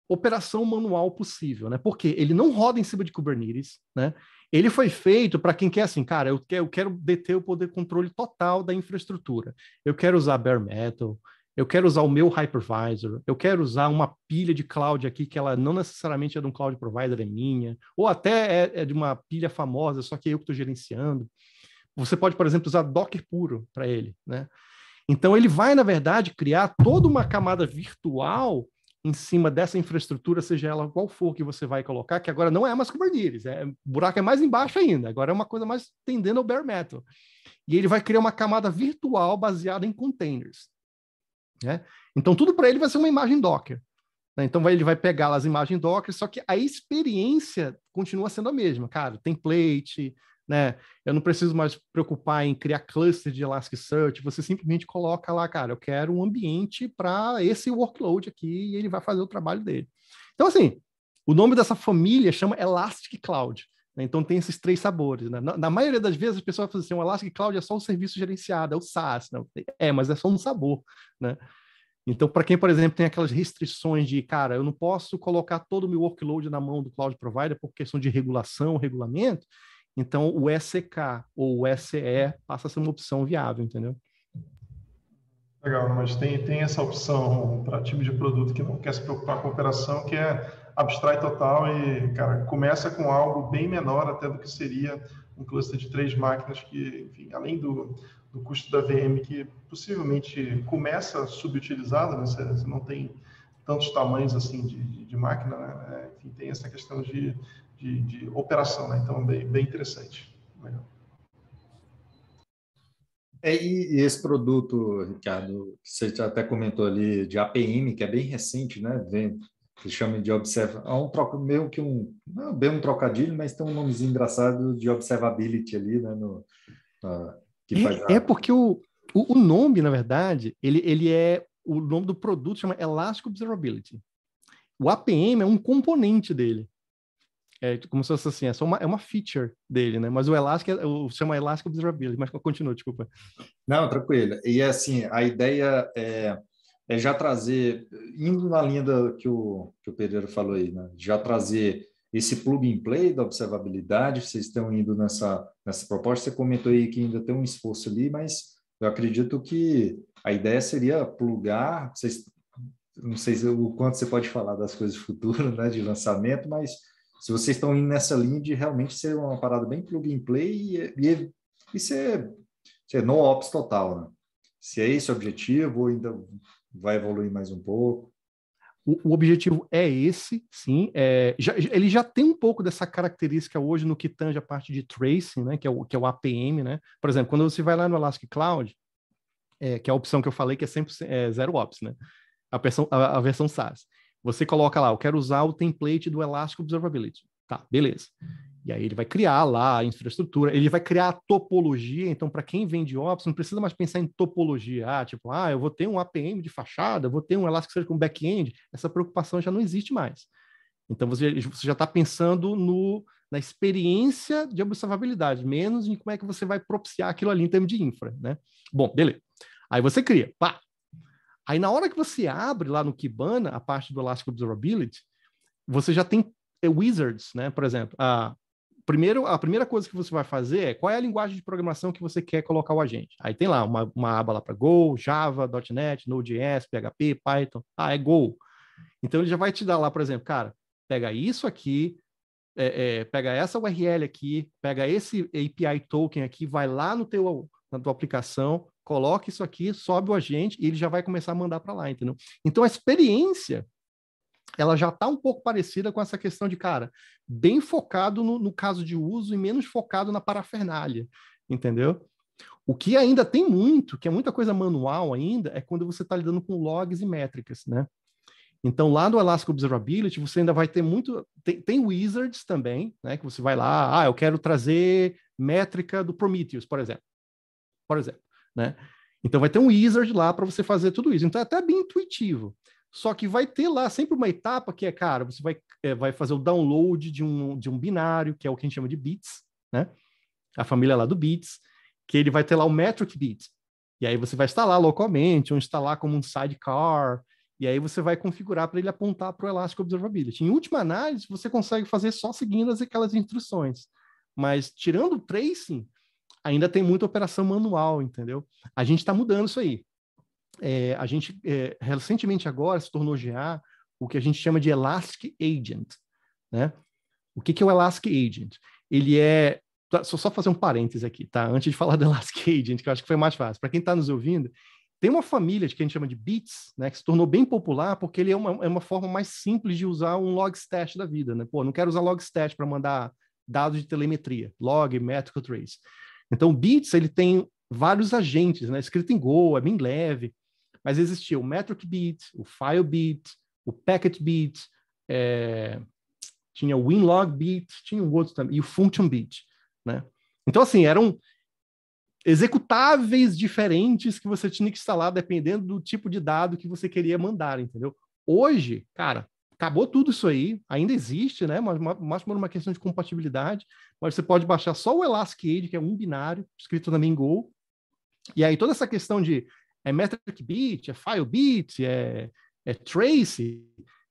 [SPEAKER 2] operação manual possível, né? Porque ele não roda em cima de Kubernetes, né? Ele foi feito para quem quer assim, cara, eu quero, eu quero deter o poder controle total da infraestrutura. Eu quero usar bare metal, eu quero usar o meu hypervisor, eu quero usar uma pilha de cloud aqui que ela não necessariamente é de um cloud provider, é minha, ou até é, é de uma pilha famosa, só que é eu que estou gerenciando. Você pode, por exemplo, usar Docker puro para ele, né? Então ele vai, na verdade, criar toda uma camada virtual em cima dessa infraestrutura, seja ela qual for que você vai colocar, que agora não é mais Kubernetes, é, o buraco é mais embaixo ainda, agora é uma coisa mais tendendo ao bare metal. E ele vai criar uma camada virtual baseada em containers. Né? Então, tudo para ele vai ser uma imagem Docker. Né? Então, vai, ele vai pegar as imagens Docker, só que a experiência continua sendo a mesma. Cara, template, né? Eu não preciso mais preocupar em criar cluster de Elasticsearch, você simplesmente coloca lá, cara, eu quero um ambiente para esse workload aqui e ele vai fazer o trabalho dele. Então, assim, o nome dessa família chama Elastic Cloud. Né? Então tem esses três sabores. Né? Na, na, maioria das vezes as pessoas falam assim, o Elastic Cloud é só um serviço gerenciado, é o SaaS. Não. Né? É, mas é só um sabor. Né? Então, para quem, por exemplo, tem aquelas restrições de, cara, eu não posso colocar todo o meu workload na mão do cloud provider por questão de regulação, regulamento, então o SK ou o SE passa a ser uma opção viável, entendeu?
[SPEAKER 3] Legal, mas tem, tem essa opção para time de produto que não quer se preocupar com operação, que é abstrai total e, cara, começa com algo bem menor até do que seria um cluster de três máquinas que, enfim, além do, do custo da VM, que possivelmente começa subutilizado, né? Você, você não tem tantos tamanhos assim de, de, de máquina, né? É, enfim, tem essa questão de, de, de operação, né? Então, bem, bem interessante. Legal.
[SPEAKER 1] É, e esse produto, Ricardo, que você até comentou ali de APM, que é bem recente, né? Vem, que chamam de observa. Há é um troco meio que um, não é bem um trocadilho, mas tem um nomezinho engraçado de observability ali, né? No, uh, que é, faz é, a... é porque o, o, o,
[SPEAKER 2] nome, na verdade, ele, ele é o nome do produto chama Elastic Observability. O APM é um componente dele. É como se fosse assim, é só uma, é uma feature dele, né? Mas o Elastic, o, chama Elastic Observability, mas continua, desculpa.
[SPEAKER 1] Não, tranquilo. E assim, a ideia é é já trazer, indo na linha da, que, o, que o Pereira falou aí, né? já trazer esse plug and play da observabilidade, vocês estão indo nessa, nessa proposta, você comentou aí que ainda tem um esforço ali, mas eu acredito que a ideia seria plugar, vocês, não sei o quanto você pode falar das coisas futuras, né, de lançamento, mas se vocês estão indo nessa linha de realmente ser uma parada bem plug and play e, e, e ser, ser no-ops total, né? Se é esse o objetivo, ou ainda vai evoluir mais um pouco. O, o objetivo
[SPEAKER 2] é esse, sim. É, já, ele já tem um pouco dessa característica hoje no que tange a parte de tracing, né, que, é o, que é o APM. Né? Por exemplo, quando você vai lá no Elastic Cloud, é, que é a opção que eu falei que é é, zero ops, né? A, versão, a, a versão SaaS. Você coloca lá, eu quero usar o template do Elastic Observability. Tá, beleza. E aí ele vai criar lá a infraestrutura, ele vai criar a topologia. Então, para quem vende ops, não precisa mais pensar em topologia. Ah, tipo, ah, eu vou ter um APM de fachada, eu vou ter um Elasticsearch com back-end. Essa preocupação já não existe mais. Então, você, você já está pensando no, na experiência de observabilidade, menos em como é que você vai propiciar aquilo ali em termos de infra, né? Bom, beleza. Aí você cria, pá. Aí na hora que você abre lá no Kibana a parte do Elastic Observability, você já tem eh, wizards, né? Por exemplo, a primeiro, a primeira coisa que você vai fazer é qual é a linguagem de programação que você quer colocar o agente. Aí tem lá uma, uma aba lá para Go, Java, .NET, Node.js, PHP, Python. Ah, é Go. Então ele já vai te dar lá, por exemplo, cara, pega isso aqui, é, é, pega essa URL aqui, pega esse API token aqui, vai lá no teu na tua aplicação, coloca isso aqui, sobe o agente e ele já vai começar a mandar para lá, entendeu? Então a experiência ela já está um pouco parecida com essa questão de, cara, bem focado no, no caso de uso e menos focado na parafernália, entendeu? O que ainda tem muito, que é muita coisa manual ainda, é quando você está lidando com logs e métricas, né? Então, lá no Elastic Observability, você ainda vai ter muito. Tem, tem, wizards também, né? Que você vai lá, ah, eu quero trazer métrica do Prometheus, por exemplo. Por exemplo, né? Então, vai ter um wizard lá para você fazer tudo isso. Então, é até bem intuitivo. Só que vai ter lá sempre uma etapa que é, cara, você vai, é, vai fazer o download de um, de um binário, que é o que a gente chama de bits, né? A família lá do bits, que ele vai ter lá o metric bit. E aí você vai instalar localmente, ou instalar como um sidecar, e aí você vai configurar para ele apontar para o Elastic Observability. Em última análise, você consegue fazer só seguindo aquelas instruções. Mas tirando o tracing, ainda tem muita operação manual, entendeu? A gente está mudando isso aí é, a gente é, recentemente agora se tornou GA o que a gente chama de Elastic Agent. Né? O que, que é o Elastic Agent? Ele é. Tá, só, só fazer um parêntese aqui, tá? Antes de falar do Elastic Agent, que eu acho que foi mais fácil. Para quem está nos ouvindo, tem uma família de que a gente chama de bits, né, que se tornou bem popular porque ele é uma, é uma forma mais simples de usar um logstash da vida, né? Pô, não quero usar logstash para mandar dados de telemetria, log, metrical trace. Então, bits ele tem vários agentes, né? Escrito em Go, é bem leve mas existia o metric bit, o file bit, o packet bit, é, tinha o winlog bit, tinha o outro também, e o function bit, né? Então, assim, eram executáveis diferentes que você tinha que instalar dependendo do tipo de dado que você queria mandar, entendeu? Hoje, cara, acabou tudo isso aí, ainda existe, né? Mas mais por uma questão de compatibilidade, mas você pode baixar só o Elastic Aid, que é um binário, escrito também em Go. E aí toda essa questão de é metric bit, é file bit, é, é trace.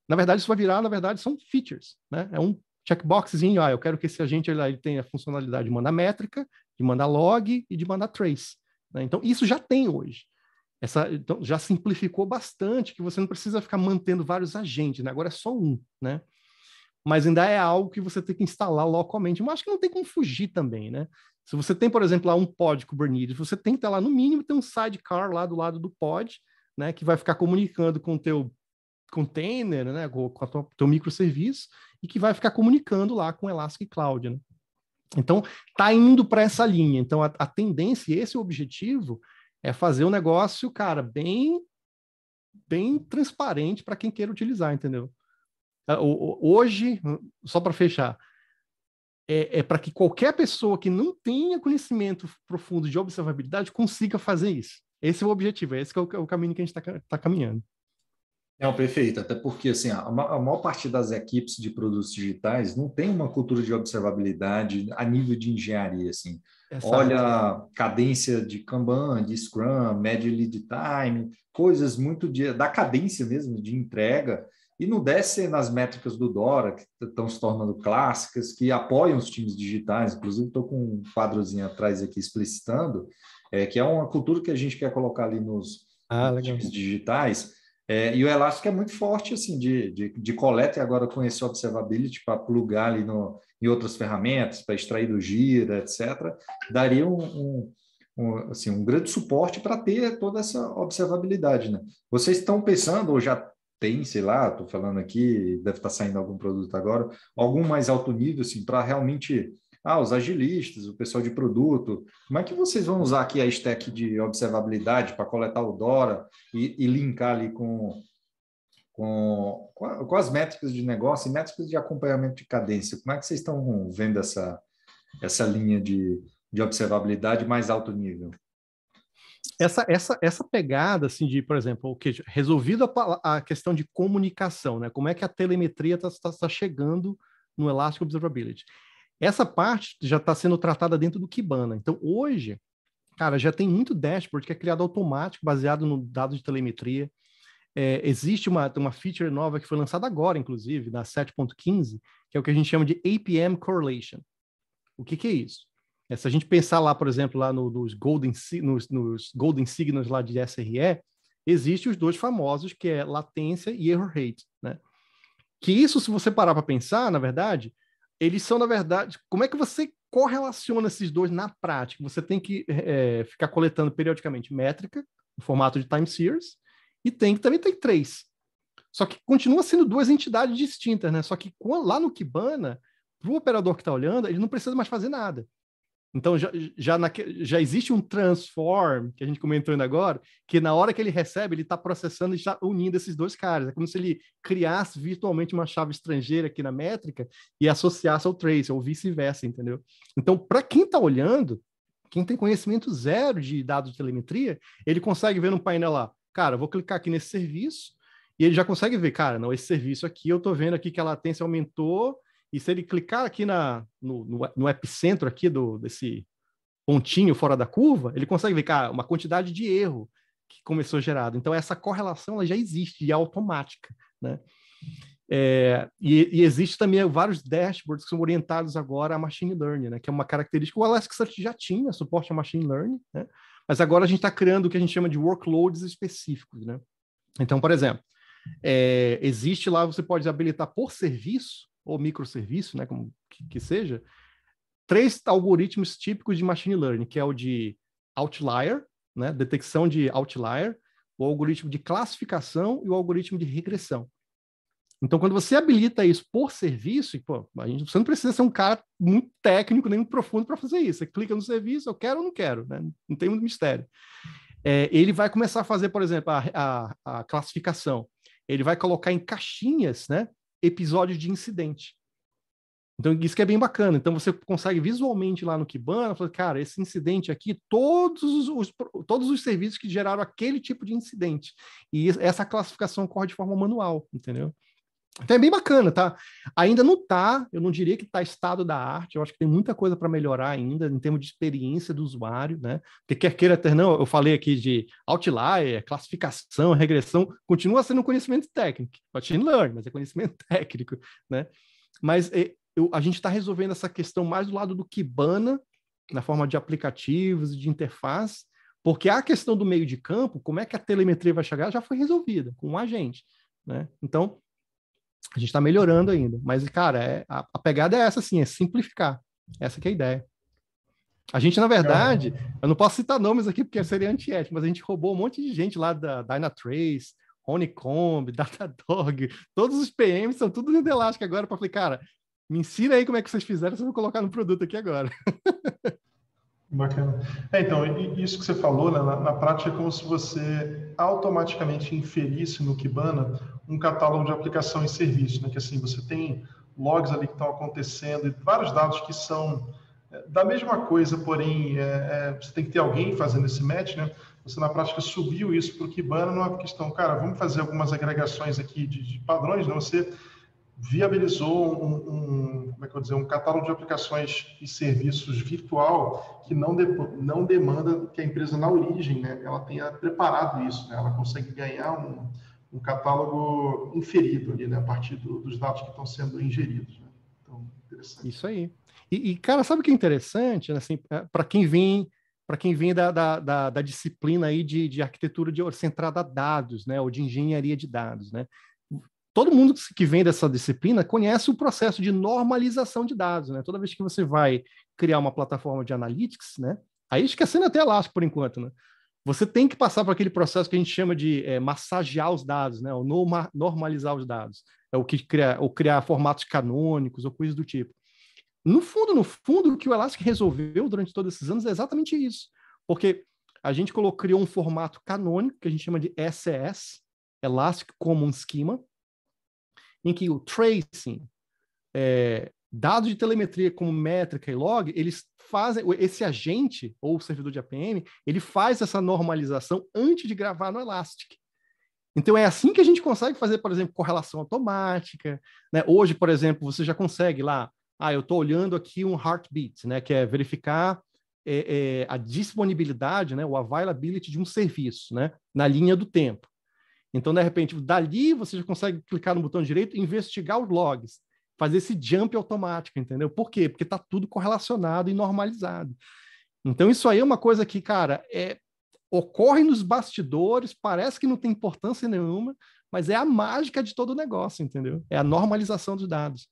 [SPEAKER 2] Na verdade, isso vai virar, na verdade, são features, né? É um checkboxzinho, ah, eu quero que esse agente ele, ele tenha a funcionalidade de mandar métrica, de mandar log e de mandar trace. Né? Então, isso já tem hoje. Essa, então, já simplificou bastante, que você não precisa ficar mantendo vários agentes, né? agora é só um, né? Mas ainda é algo que você tem que instalar localmente. Mas acho que não tem como fugir também, né? Se você tem, por exemplo, lá um pod Kubernetes, você tem que estar lá, no mínimo, ter um sidecar lá do lado do pod, né, que vai ficar comunicando com o teu container, né, com o teu microserviço, e que vai ficar comunicando lá com o Elastic Cloud, né? Então, tá indo para essa linha. Então, a, a tendência, esse é objetivo, é fazer o um negócio, cara, bem bem transparente para quem queira utilizar, entendeu? Ah, hoje, só para fechar, é, é para que qualquer pessoa que não tenha conhecimento profundo de observabilidade consiga fazer isso. Esse é o objetivo, esse é o, é o caminho que a gente está tá caminhando.
[SPEAKER 1] Não, perfeito. Até porque assim, a, a maior parte das equipes de produtos digitais não tem uma cultura de observabilidade a nível de engenharia. Assim. Exato. Olha cadência de Kanban, de Scrum, média lead time, coisas muito de, da cadência mesmo de entrega e não desce nas métricas do Dora, que estão se tornando clássicas, que apoiam os times digitais, inclusive estou com um quadrozinho atrás aqui explicitando, é, que é uma cultura que a gente quer colocar ali nos ah, times digitais, é, e o Elástico é muito forte assim de, de, de coleta e agora com esse observability para plugar ali no, em outras ferramentas, para extrair do Gira, etc., daria um, um um, assim, um grande suporte para ter toda essa observabilidade. Né? Vocês estão pensando, ou já tem, sei lá, estou falando aqui, deve estar tá saindo algum produto agora, algum mais alto nível, assim, para realmente, ah, os agilistas, o pessoal de produto, como é que vocês vão usar aqui a stack de observabilidade para coletar o DORA e, e linkar ali com, com, com as métricas de negócio e métricas de acompanhamento de cadência? Como é que vocês estão vendo essa, essa linha de, de observabilidade mais alto nível? essa, essa,
[SPEAKER 2] essa pegada, assim, de, por exemplo, o que resolvido a, a questão de comunicação, né? Como é que a telemetria está tá, tá chegando no Elastic Observability? Essa parte já está sendo tratada dentro do Kibana. Então, hoje, cara, já tem muito dashboard que é criado automático, baseado no dado de telemetria. É, existe uma, uma feature nova que foi lançada agora, inclusive, na 7.15, que é o que a gente chama de APM Correlation. O que, que é isso? É, se a gente pensar lá, por exemplo, lá no, nos, golden, nos, nos golden signals lá de SRE, existem os dois famosos, que é latência e error rate, né? Que isso, se você parar para pensar, na verdade, eles são, na verdade, como é que você correlaciona esses dois na prática? Você tem que é, é, ficar coletando periodicamente métrica, no formato de time series, e tem que também tem três. Só que continua sendo duas entidades distintas, né? Só que lá no Kibana, para o operador que está olhando, ele não precisa mais fazer nada. Então, já, já, já existe um transform, que a gente comentou ainda agora, que na hora que ele recebe, ele está processando e está unindo esses dois caras. É como se ele criasse virtualmente uma chave estrangeira aqui na métrica e associasse ao trace, ou vice-versa, entendeu? Então, para quem está olhando, quem tem conhecimento zero de dados de telemetria, ele consegue ver no painel lá, cara, vou clicar aqui nesse serviço, e ele já consegue ver, cara, não, esse serviço aqui, eu estou vendo aqui que a latência aumentou, e se ele clicar aqui na, no, no, no epicentro aqui do, desse pontinho fora da curva, ele consegue ver cara, uma quantidade de erro que começou gerado. Então, essa correlação ela já existe e é automática. Né? É, e, e existe também vários dashboards que são orientados agora a machine learning, né? que é uma característica. O Elasticsearch já tinha suporte a machine learning, né? mas agora a gente está criando o que a gente chama de workloads específicos. Né? Então, por exemplo, é, existe lá, você pode habilitar por serviço ou microserviço, né, como que, que seja, três algoritmos típicos de machine learning, que é o de outlier, né, detecção de outlier, o algoritmo de classificação e o algoritmo de regressão. Então, quando você habilita isso por serviço, e, pô, a gente, você não precisa ser um cara muito técnico, nem muito profundo para fazer isso. Você clica no serviço, eu quero ou não quero, né? não tem muito mistério. É, ele vai começar a fazer, por exemplo, a, a, a classificação. Ele vai colocar em caixinhas, né? episódio de incidente. Então, isso que é bem bacana. Então, você consegue visualmente lá no Kibana, falar, cara, esse incidente aqui, todos os, todos os serviços que geraram aquele tipo de incidente. E essa classificação ocorre de forma manual, entendeu? Então é bem bacana, tá? Ainda não tá, eu não diria que tá estado da arte, eu acho que tem muita coisa para melhorar ainda em termos de experiência do usuário, né? Porque quer queira ter, não, eu falei aqui de outlier, classificação, regressão, continua sendo um conhecimento técnico, machine learning, mas é conhecimento técnico, né? Mas eh, eu, a gente está resolvendo essa questão mais do lado do Kibana, na forma de aplicativos e de interface, porque a questão do meio de campo, como é que a telemetria vai chegar, já foi resolvida com um agente, né? Então, a gente está melhorando ainda, mas, cara, é, a, a, pegada é essa, assim, é simplificar. Essa que é a ideia. A gente, na verdade, é. eu não posso citar nomes aqui porque seria antiético, mas a gente roubou um monte de gente lá da Dynatrace, Honeycomb, Datadog, todos os PMs são tudo no Elastic agora para falar, cara, me ensina aí como é que vocês fizeram, vocês vão colocar no produto aqui agora.
[SPEAKER 3] Bacana. É, então, isso que você falou, né, na, na, prática, é como se você automaticamente inferisse no Kibana um catálogo de aplicação e serviço, né, que assim, você tem logs ali que estão acontecendo e vários dados que são é, da mesma coisa, porém, é, é, você tem que ter alguém fazendo esse match, né? Você, na prática, subiu isso para o Kibana numa é questão, cara, vamos fazer algumas agregações aqui de, de padrões, né? Você viabilizou um, um, como é que eu dizer, um catálogo de aplicações e serviços virtual que não, de, não demanda que a empresa, na origem, né, ela tenha preparado isso, né, ela consegue ganhar um, um catálogo inferido ali, né, a partir do, dos dados que estão sendo ingeridos. Né?
[SPEAKER 2] Então, interessante. Isso aí. E, e cara, sabe o que é interessante? Né, assim, é, para quem vem para quem vem da, da, da, da disciplina aí de, de, arquitetura de, centrada a dados, né, ou de engenharia de dados, né? todo mundo que vem dessa disciplina conhece o processo de normalização de dados, né? Toda vez que você vai criar uma plataforma de analytics, né? Aí esquecendo até Elastic por enquanto, né? Você tem que passar por aquele processo que a gente chama de é, massagear os dados, né? Ou norma, normalizar os dados. É o que criar, ou criar formatos canônicos ou coisas do tipo. No fundo, no fundo, o que o Elastic resolveu durante todos esses anos é exatamente isso. Porque a gente colocou, criou um formato canônico que a gente chama de SS, Elastic Common Schema, em que o tracing, é, dados de telemetria como métrica e log, eles fazem, esse agente ou servidor de APM, ele faz essa normalização antes de gravar no Elastic. Então é assim que a gente consegue fazer, por exemplo, correlação automática. Né? Hoje, por exemplo, você já consegue lá, ah, eu estou olhando aqui um heartbeat, né? que é verificar é, é, a disponibilidade, né? o availability de um serviço né? na linha do tempo. Então, de repente, dali você já consegue clicar no botão direito e investigar os logs, fazer esse jump automático, entendeu? Por quê? Porque está tudo correlacionado e normalizado. Então, isso aí é uma coisa que, cara, é, ocorre nos bastidores, parece que não tem importância nenhuma, mas é a mágica de todo o negócio, entendeu? É a
[SPEAKER 3] normalização dos dados.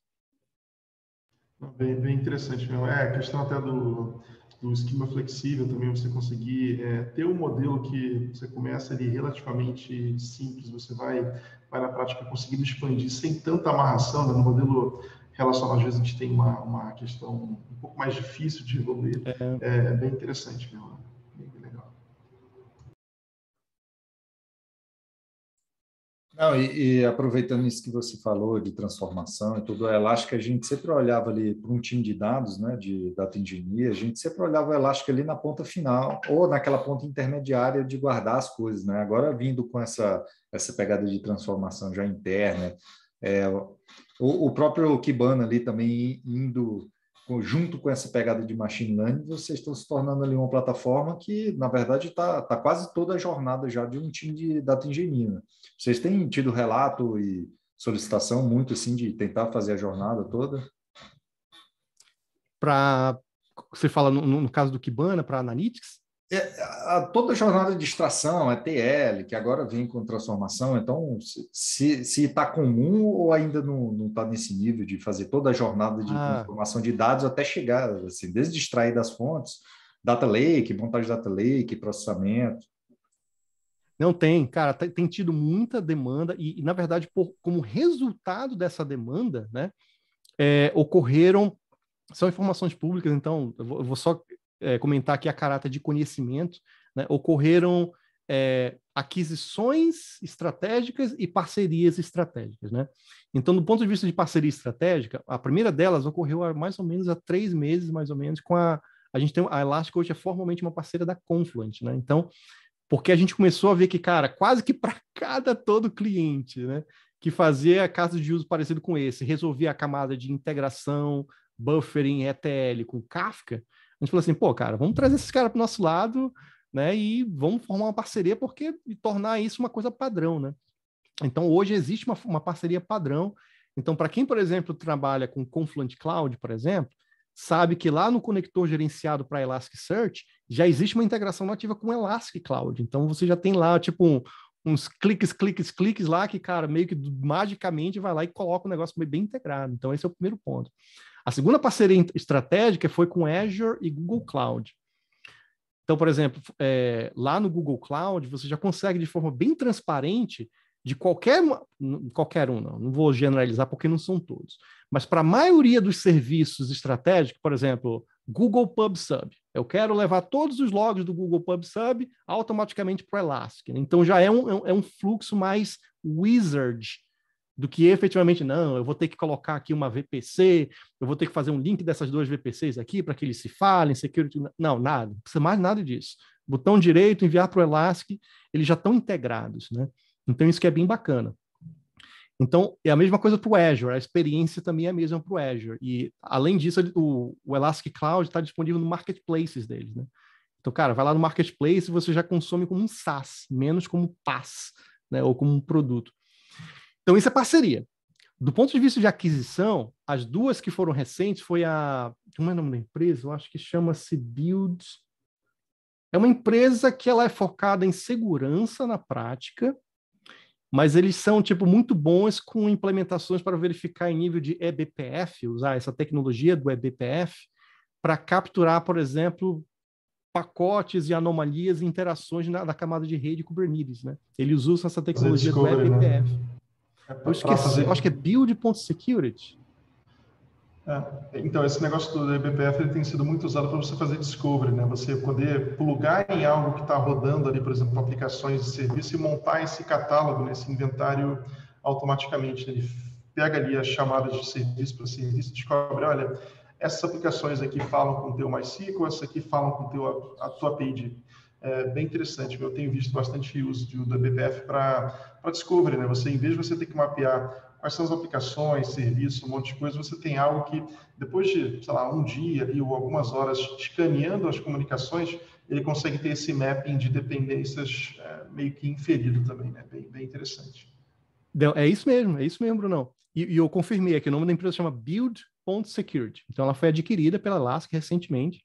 [SPEAKER 3] Bem, bem interessante mesmo. É a questão até do do esquema flexível também você conseguir é, ter um modelo que você começa ali relativamente simples, você vai, vai na prática conseguindo expandir sem tanta amarração, né? no modelo relacional às vezes a gente tem uma, uma questão um pouco mais difícil de evoluir, é, é, é bem interessante mesmo. Né?
[SPEAKER 1] Não, e, e, aproveitando isso que você falou de transformação e tudo, a Elástica, a gente sempre olhava ali para um time de dados, né, de data engineering, a gente sempre olhava a Elástica ali na ponta final ou naquela ponta intermediária de guardar as coisas, né? Agora vindo com essa essa pegada de transformação já interna, é, o, o próprio Kibana ali também indo junto com essa pegada de machine learning, vocês estão se tornando ali uma plataforma que, na verdade, está tá quase toda a jornada já de um time de data engenharia. Né? Vocês têm tido relato e solicitação muito assim de tentar fazer a jornada toda?
[SPEAKER 2] Para você fala no, no caso do Kibana para Analytics?
[SPEAKER 1] é, a, toda a jornada de extração, é TL, que agora vem com transformação, então se está comum ou ainda não está nesse nível de fazer toda a jornada de ah. transformação de dados até chegar, assim, desde extrair das fontes, data lake, montagem de data lake, processamento.
[SPEAKER 2] Não tem, cara, tem tido muita demanda e, e na verdade, por, como resultado dessa demanda, né, é, ocorreram são informações públicas, então eu vou, eu vou só é, comentar aqui a caráter de conhecimento, né, ocorreram é, aquisições estratégicas e parcerias estratégicas. Né? Então, do ponto de vista de parceria estratégica, a primeira delas ocorreu há mais ou menos há três meses, mais ou menos, com a. A gente tem a Elastic hoje é formalmente uma parceira da Confluent, né? Então, porque a gente começou a ver que, cara, quase que para cada todo cliente, né? Que fazia casos de uso parecido com esse, resolvia a camada de integração, buffering, ETL com Kafka, a gente falou assim, pô, cara, vamos trazer esses caras para o nosso lado, né? E vamos formar uma parceria, porque e tornar isso uma coisa padrão, né? Então, hoje existe uma, uma parceria padrão. Então, para quem, por exemplo, trabalha com Confluent Cloud, por exemplo, sabe que lá no conector gerenciado para Elasticsearch já existe uma integração nativa com Elastic Cloud. Então, você já tem lá, tipo, um, uns cliques, cliques, cliques lá que, cara, meio que magicamente vai lá e coloca o um negócio bem integrado. Então, esse é o primeiro ponto. A segunda parceria estratégica foi com Azure e Google Cloud. Então, por exemplo, é, lá no Google Cloud, você já consegue de forma bem transparente de qualquer qualquer um, não, não vou generalizar porque não são todos, mas para a maioria dos serviços estratégicos, por exemplo, Google PubSub, eu quero levar todos os logs do Google PubSub automaticamente para o Elastic. Né? Então já é um, é um é fluxo mais wizard do que efetivamente, não, eu vou ter que colocar aqui uma VPC, eu vou ter que fazer um link dessas duas VPCs aqui para que eles se falem, security. Não, nada, não precisa mais nada disso. Botão direito, enviar para o Elastic, eles já estão integrados, né? Então, isso que é bem bacana. Então, é a mesma coisa para o Azure, a experiência também é a mesma para o Azure. E, além disso, o, o Elastic Cloud está disponível no marketplaces deles, né? Então, cara, vai lá no marketplace e você já consome como um SaaS, menos como PaaS, né? Ou como um produto. Então, isso é parceria. Do ponto de vista de aquisição, as duas que foram recentes foi a. Como é o nome da empresa? Eu acho que chama-se Build. É uma empresa que ela é focada em segurança na prática, mas eles são tipo muito bons com implementações para verificar em nível de eBPF, usar essa tecnologia do eBPF para capturar, por exemplo, pacotes e anomalias e interações na, na camada de rede Kubernetes,
[SPEAKER 1] né?
[SPEAKER 3] Eles usam essa tecnologia descobre, do eBPF. Né? É pra, eu esqueci, fazer... acho que é build.security. É, então, esse negócio do eBPF ele tem sido muito usado para você fazer discovery, né? Você poder plugar em algo que está rodando ali, por exemplo, aplicações de serviço e montar esse catálogo, né? esse inventário automaticamente. Né? Ele pega ali as chamadas de serviço para serviço e descobre, olha, essas aplicações aqui falam com o teu MySQL, essas aqui falam com teu, a tua API. É bem interessante, eu tenho visto bastante uso do eBPF para a Discovery, né? Você, em vez de você ter que mapear quais são as aplicações, serviços, um monte de coisa, você tem algo que, depois de, sei lá, um dia ou algumas horas escaneando as comunicações, ele consegue ter esse mapping de dependências é, meio que inferido também, né? Bem, bem interessante.
[SPEAKER 2] Então, é isso mesmo, é isso mesmo, Brunão. E, e eu confirmei aqui, o nome da empresa chama Build Security. Então, ela foi adquirida pela Lask recentemente.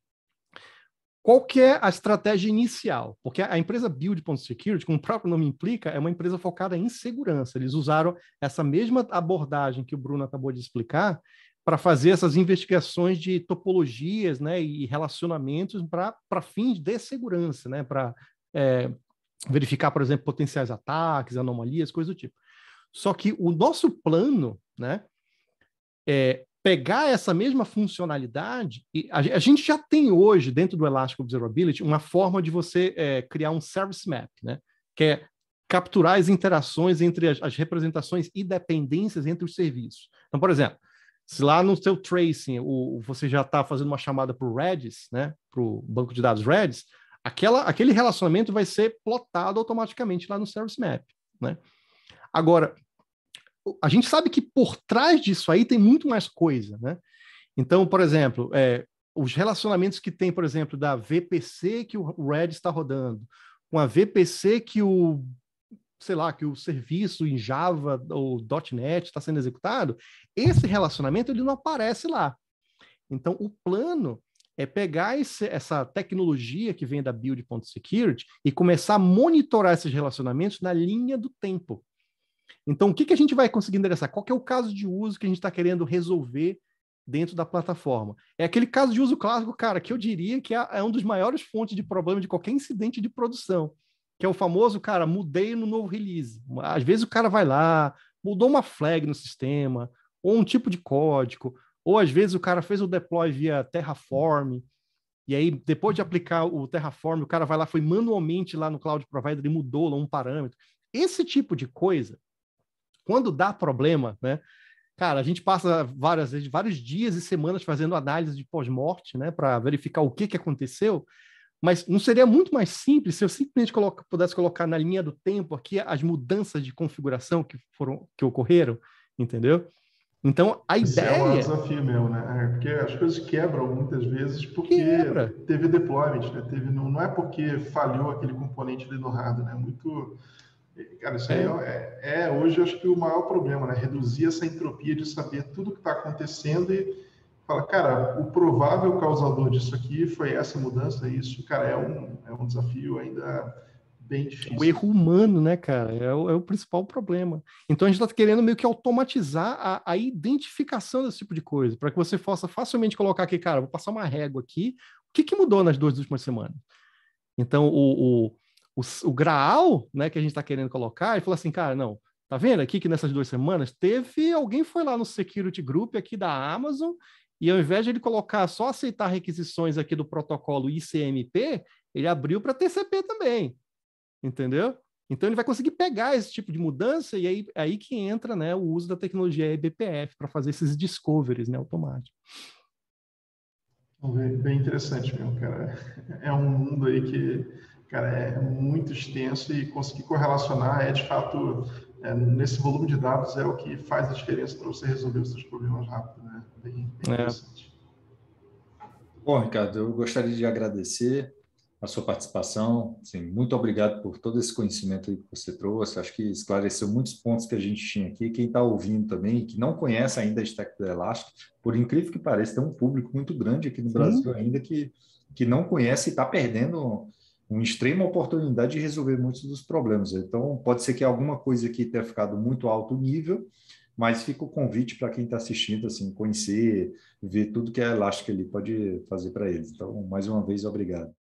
[SPEAKER 2] Qual que é a estratégia inicial? Porque a empresa Build.security, como o próprio nome implica, é uma empresa focada em segurança. Eles usaram essa mesma abordagem que o Bruno acabou de explicar para fazer essas investigações de topologias né, e relacionamentos para fins de segurança, né, para é, verificar, por exemplo, potenciais ataques, anomalias, coisas do tipo. Só que o nosso plano né, é pegar essa mesma funcionalidade, e a, gente já tem hoje, dentro do Elastic Observability, uma forma de você é, criar um service map, né? que é capturar as interações entre as, as, representações e dependências entre os serviços. Então, por exemplo, se lá no seu tracing o, você já está fazendo uma chamada para o Redis, né? para o banco de dados Redis, aquela, aquele relacionamento vai ser plotado automaticamente lá no service map. Né? Agora, a gente sabe que por trás disso aí tem muito mais coisa, né? Então, por exemplo, é, os relacionamentos que tem, por exemplo, da VPC que o Red está rodando, com a VPC que o sei lá, que o serviço em Java ou .NET está sendo executado, esse relacionamento ele não aparece lá. Então, o plano é pegar esse, essa tecnologia que vem da Build.Security e começar a monitorar esses relacionamentos na linha do tempo. Então, o que, que a gente vai conseguir endereçar? Qual é o caso de uso que a gente está querendo resolver dentro da plataforma? É aquele caso de uso clássico, cara, que eu diria que é, é um dos maiores fontes de problema de qualquer incidente de produção, que é o famoso, cara, mudei no novo release. Às vezes o cara vai lá, mudou uma flag no sistema, ou um tipo de código, ou às vezes o cara fez o deploy via Terraform, e aí depois de aplicar o Terraform, o cara vai lá, foi manualmente lá no Cloud Provider e mudou lá um parâmetro. Esse tipo de coisa quando dá problema, né? Cara, a gente passa várias vezes, vários dias e semanas fazendo análise de pós-morte, né, para verificar o que, que aconteceu. Mas não seria muito mais simples se eu simplesmente coloca, pudesse colocar na linha do tempo aqui as mudanças de configuração que foram que ocorreram, entendeu? Então a Esse ideia é um desafio
[SPEAKER 3] meu, né? É, porque as coisas quebram muitas vezes porque Quebra. teve deployment, né? Teve não, não é porque falhou aquele componente ali no hardware, né? Muito Cara, isso aí é, é, é, é hoje acho que o maior problema, né? Reduzir essa entropia de saber tudo o que está acontecendo e falar, cara, o provável causador disso aqui foi essa mudança, isso, cara, é um, é um desafio ainda bem difícil. O erro humano,
[SPEAKER 2] né, cara, é o, é o principal problema. Então a gente está querendo meio que automatizar a, a identificação desse tipo de coisa, para que você possa facilmente colocar aqui, cara, vou passar uma régua aqui, o que, que mudou nas duas últimas semanas? Então, o, o o, o graal né, que a gente está querendo colocar e falou assim, cara, não, tá vendo aqui que nessas duas semanas teve alguém foi lá no Security Group aqui da Amazon e ao invés de ele colocar só aceitar requisições aqui do protocolo ICMP, ele abriu para TCP também, entendeu? Então ele vai conseguir pegar esse tipo de mudança e aí, aí que entra né, o uso da tecnologia eBPF para fazer esses discoveries né, automáticos.
[SPEAKER 3] Bem interessante mesmo, cara. É um mundo aí que cara, é muito extenso e conseguir correlacionar é de fato é, nesse volume de dados é o que faz a diferença para você resolver os seus problemas rápido, né? Bem, é. interessante. é.
[SPEAKER 1] Bom, Ricardo, eu gostaria de agradecer a sua participação. Sim, muito obrigado por todo esse conhecimento que você trouxe. Acho que esclareceu muitos pontos que a gente tinha aqui. Quem está ouvindo também, que não conhece ainda a Stack do Elastic, por incrível que pareça, tem um público muito grande aqui no Brasil ainda que, que não conhece e está perdendo uma extrema oportunidade de resolver muitos dos problemas. Então, pode ser que alguma coisa aqui tenha ficado muito alto nível, mas fica o convite para quem está assistindo, assim, conhecer, ver tudo que a é Elástica ali pode fazer para eles. Então, mais uma vez, obrigado.